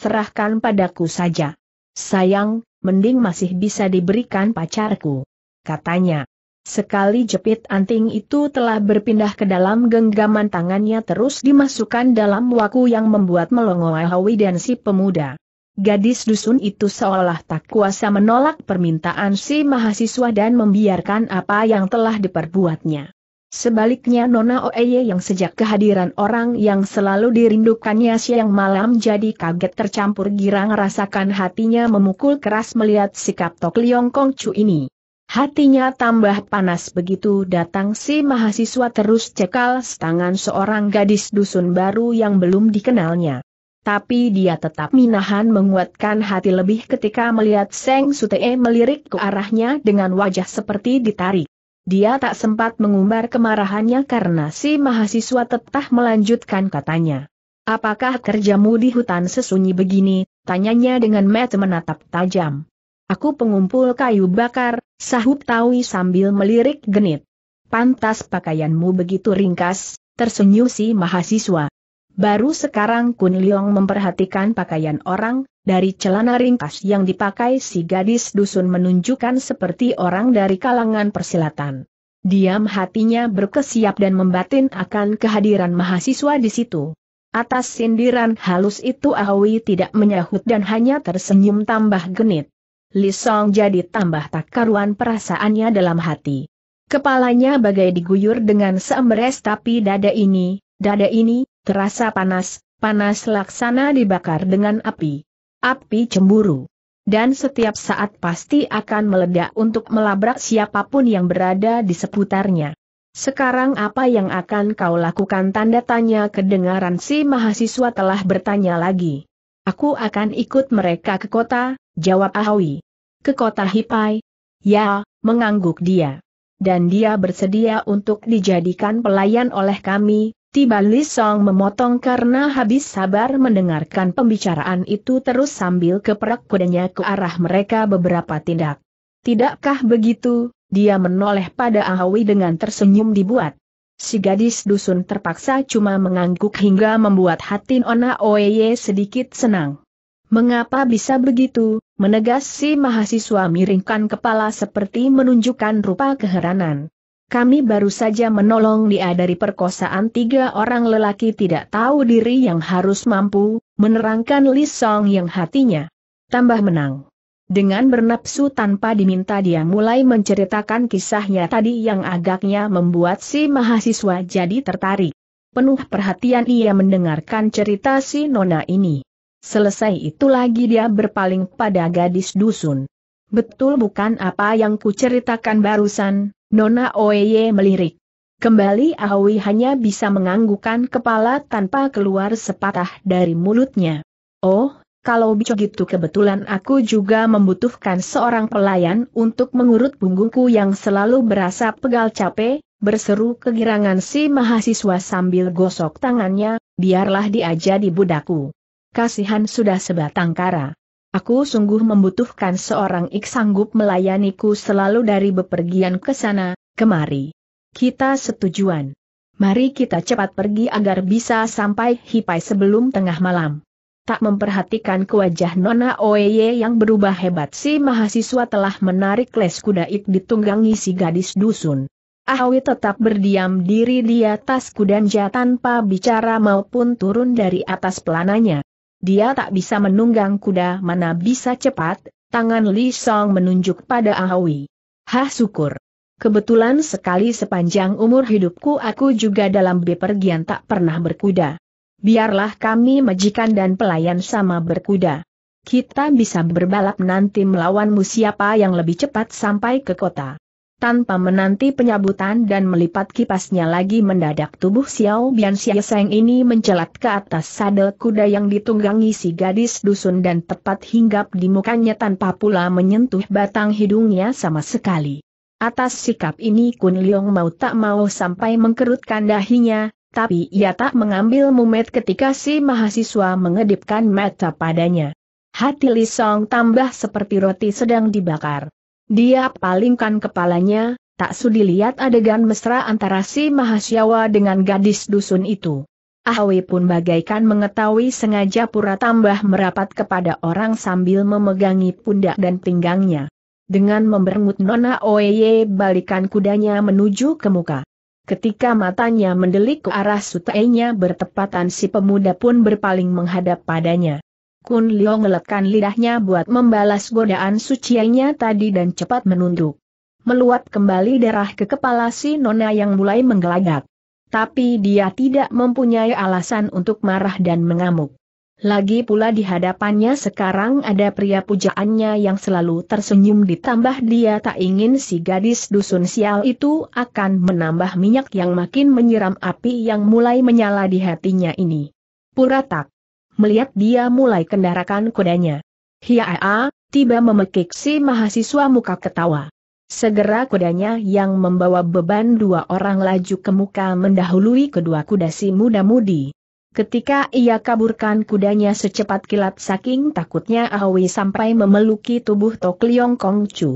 padaku saja. Sayang, mending masih bisa diberikan pacarku. Katanya. Sekali jepit anting itu telah berpindah ke dalam genggaman tangannya terus dimasukkan dalam waku yang membuat melongo Hawi dan si pemuda. Gadis dusun itu seolah tak kuasa menolak permintaan si mahasiswa dan membiarkan apa yang telah diperbuatnya. Sebaliknya Nona Oeye yang sejak kehadiran orang yang selalu dirindukannya siang malam jadi kaget tercampur girang rasakan hatinya memukul keras melihat sikap Tok Liong Kong Chu ini. Hatinya tambah panas begitu datang si mahasiswa terus cekal tangan seorang gadis dusun baru yang belum dikenalnya. Tapi dia tetap minahan menguatkan hati lebih ketika melihat Seng Sutee melirik ke arahnya dengan wajah seperti ditarik. Dia tak sempat mengumbar kemarahannya karena si mahasiswa tetap melanjutkan katanya. Apakah kerjamu di hutan sesunyi begini? Tanyanya dengan mata menatap tajam. Aku pengumpul kayu bakar, sahut Tawi sambil melirik genit. Pantas pakaianmu begitu ringkas, tersenyum si mahasiswa. Baru sekarang Kun Liong memperhatikan pakaian orang, dari celana ringkas yang dipakai si gadis dusun menunjukkan seperti orang dari kalangan persilatan. Diam hatinya berkesiap dan membatin akan kehadiran mahasiswa di situ. Atas sindiran halus itu Ahwi tidak menyahut dan hanya tersenyum tambah genit. Lisong jadi tambah tak karuan perasaannya dalam hati. Kepalanya bagai diguyur dengan seemberes tapi dada ini, dada ini, terasa panas, panas laksana dibakar dengan api. Api cemburu. Dan setiap saat pasti akan meledak untuk melabrak siapapun yang berada di seputarnya. Sekarang apa yang akan kau lakukan tanda tanya kedengaran si mahasiswa telah bertanya lagi. Aku akan ikut mereka ke kota, jawab Ahawi. Ke kota Hipai? Ya, mengangguk dia. Dan dia bersedia untuk dijadikan pelayan oleh kami, tiba Lisong memotong karena habis sabar mendengarkan pembicaraan itu terus sambil keperak kudanya ke arah mereka beberapa tindak. Tidakkah begitu, dia menoleh pada Ahawi dengan tersenyum dibuat si gadis dusun terpaksa cuma mengangguk hingga membuat hati Ona Oye sedikit senang. Mengapa bisa begitu? Menegas si mahasiswa miringkan kepala seperti menunjukkan rupa keheranan. Kami baru saja menolong dia dari perkosaan tiga orang lelaki tidak tahu diri yang harus mampu, menerangkan Li Song yang hatinya tambah menang. Dengan bernapsu tanpa diminta dia mulai menceritakan kisahnya tadi yang agaknya membuat si mahasiswa jadi tertarik. Penuh perhatian ia mendengarkan cerita si nona ini. Selesai itu lagi dia berpaling pada gadis dusun. Betul bukan apa yang kuceritakan barusan, Nona Oeye melirik. Kembali Ahwi hanya bisa menganggukan kepala tanpa keluar sepatah dari mulutnya. Oh, kalau begitu kebetulan aku juga membutuhkan seorang pelayan untuk mengurut punggungku yang selalu berasa pegal capek, berseru kegirangan si mahasiswa sambil gosok tangannya, biarlah dia jadi budakku. Kasihan sudah sebatang kara. Aku sungguh membutuhkan seorang ik sanggup melayaniku selalu dari bepergian ke sana, kemari. Kita setujuan. Mari kita cepat pergi agar bisa sampai hipai sebelum tengah malam tak memperhatikan ke wajah Nona Oeye yang berubah hebat si mahasiswa telah menarik les kuda it ditunggangi si gadis dusun. Ahwi tetap berdiam diri di atas kudanja tanpa bicara maupun turun dari atas pelananya. Dia tak bisa menunggang kuda mana bisa cepat, tangan Li Song menunjuk pada Ahwi. Hah syukur. Kebetulan sekali sepanjang umur hidupku aku juga dalam bepergian tak pernah berkuda biarlah kami majikan dan pelayan sama berkuda. Kita bisa berbalap nanti melawanmu siapa yang lebih cepat sampai ke kota. Tanpa menanti penyabutan dan melipat kipasnya lagi mendadak tubuh Xiao Bian Seng ini mencelat ke atas sadel kuda yang ditunggangi si gadis dusun dan tepat hinggap di mukanya tanpa pula menyentuh batang hidungnya sama sekali. Atas sikap ini Kun Leong mau tak mau sampai mengkerutkan dahinya, tapi ia tak mengambil mumet ketika si mahasiswa mengedipkan mata padanya. Hati Li Song tambah seperti roti sedang dibakar. Dia palingkan kepalanya, tak sudi lihat adegan mesra antara si mahasiswa dengan gadis dusun itu. Ahwi pun bagaikan mengetahui sengaja pura tambah merapat kepada orang sambil memegangi pundak dan pinggangnya. Dengan memberengut Nona Oye balikan kudanya menuju ke muka. Ketika matanya mendelik ke arah sutainya bertepatan si pemuda pun berpaling menghadap padanya. Kun Lio ngelekkan lidahnya buat membalas godaan suciannya tadi dan cepat menunduk. Meluap kembali darah ke kepala si nona yang mulai menggelagat. Tapi dia tidak mempunyai alasan untuk marah dan mengamuk. Lagi pula di hadapannya sekarang ada pria pujaannya yang selalu tersenyum ditambah dia tak ingin si gadis dusun sial itu akan menambah minyak yang makin menyiram api yang mulai menyala di hatinya ini. Puratak. Melihat dia mulai kendarakan kudanya. Hiaa, tiba memekik si mahasiswa muka ketawa. Segera kudanya yang membawa beban dua orang laju ke muka mendahului kedua kuda si muda-mudi. Ketika ia kaburkan kudanya secepat kilat saking takutnya Ahwi sampai memeluki tubuh Tok Liong Kong Chu.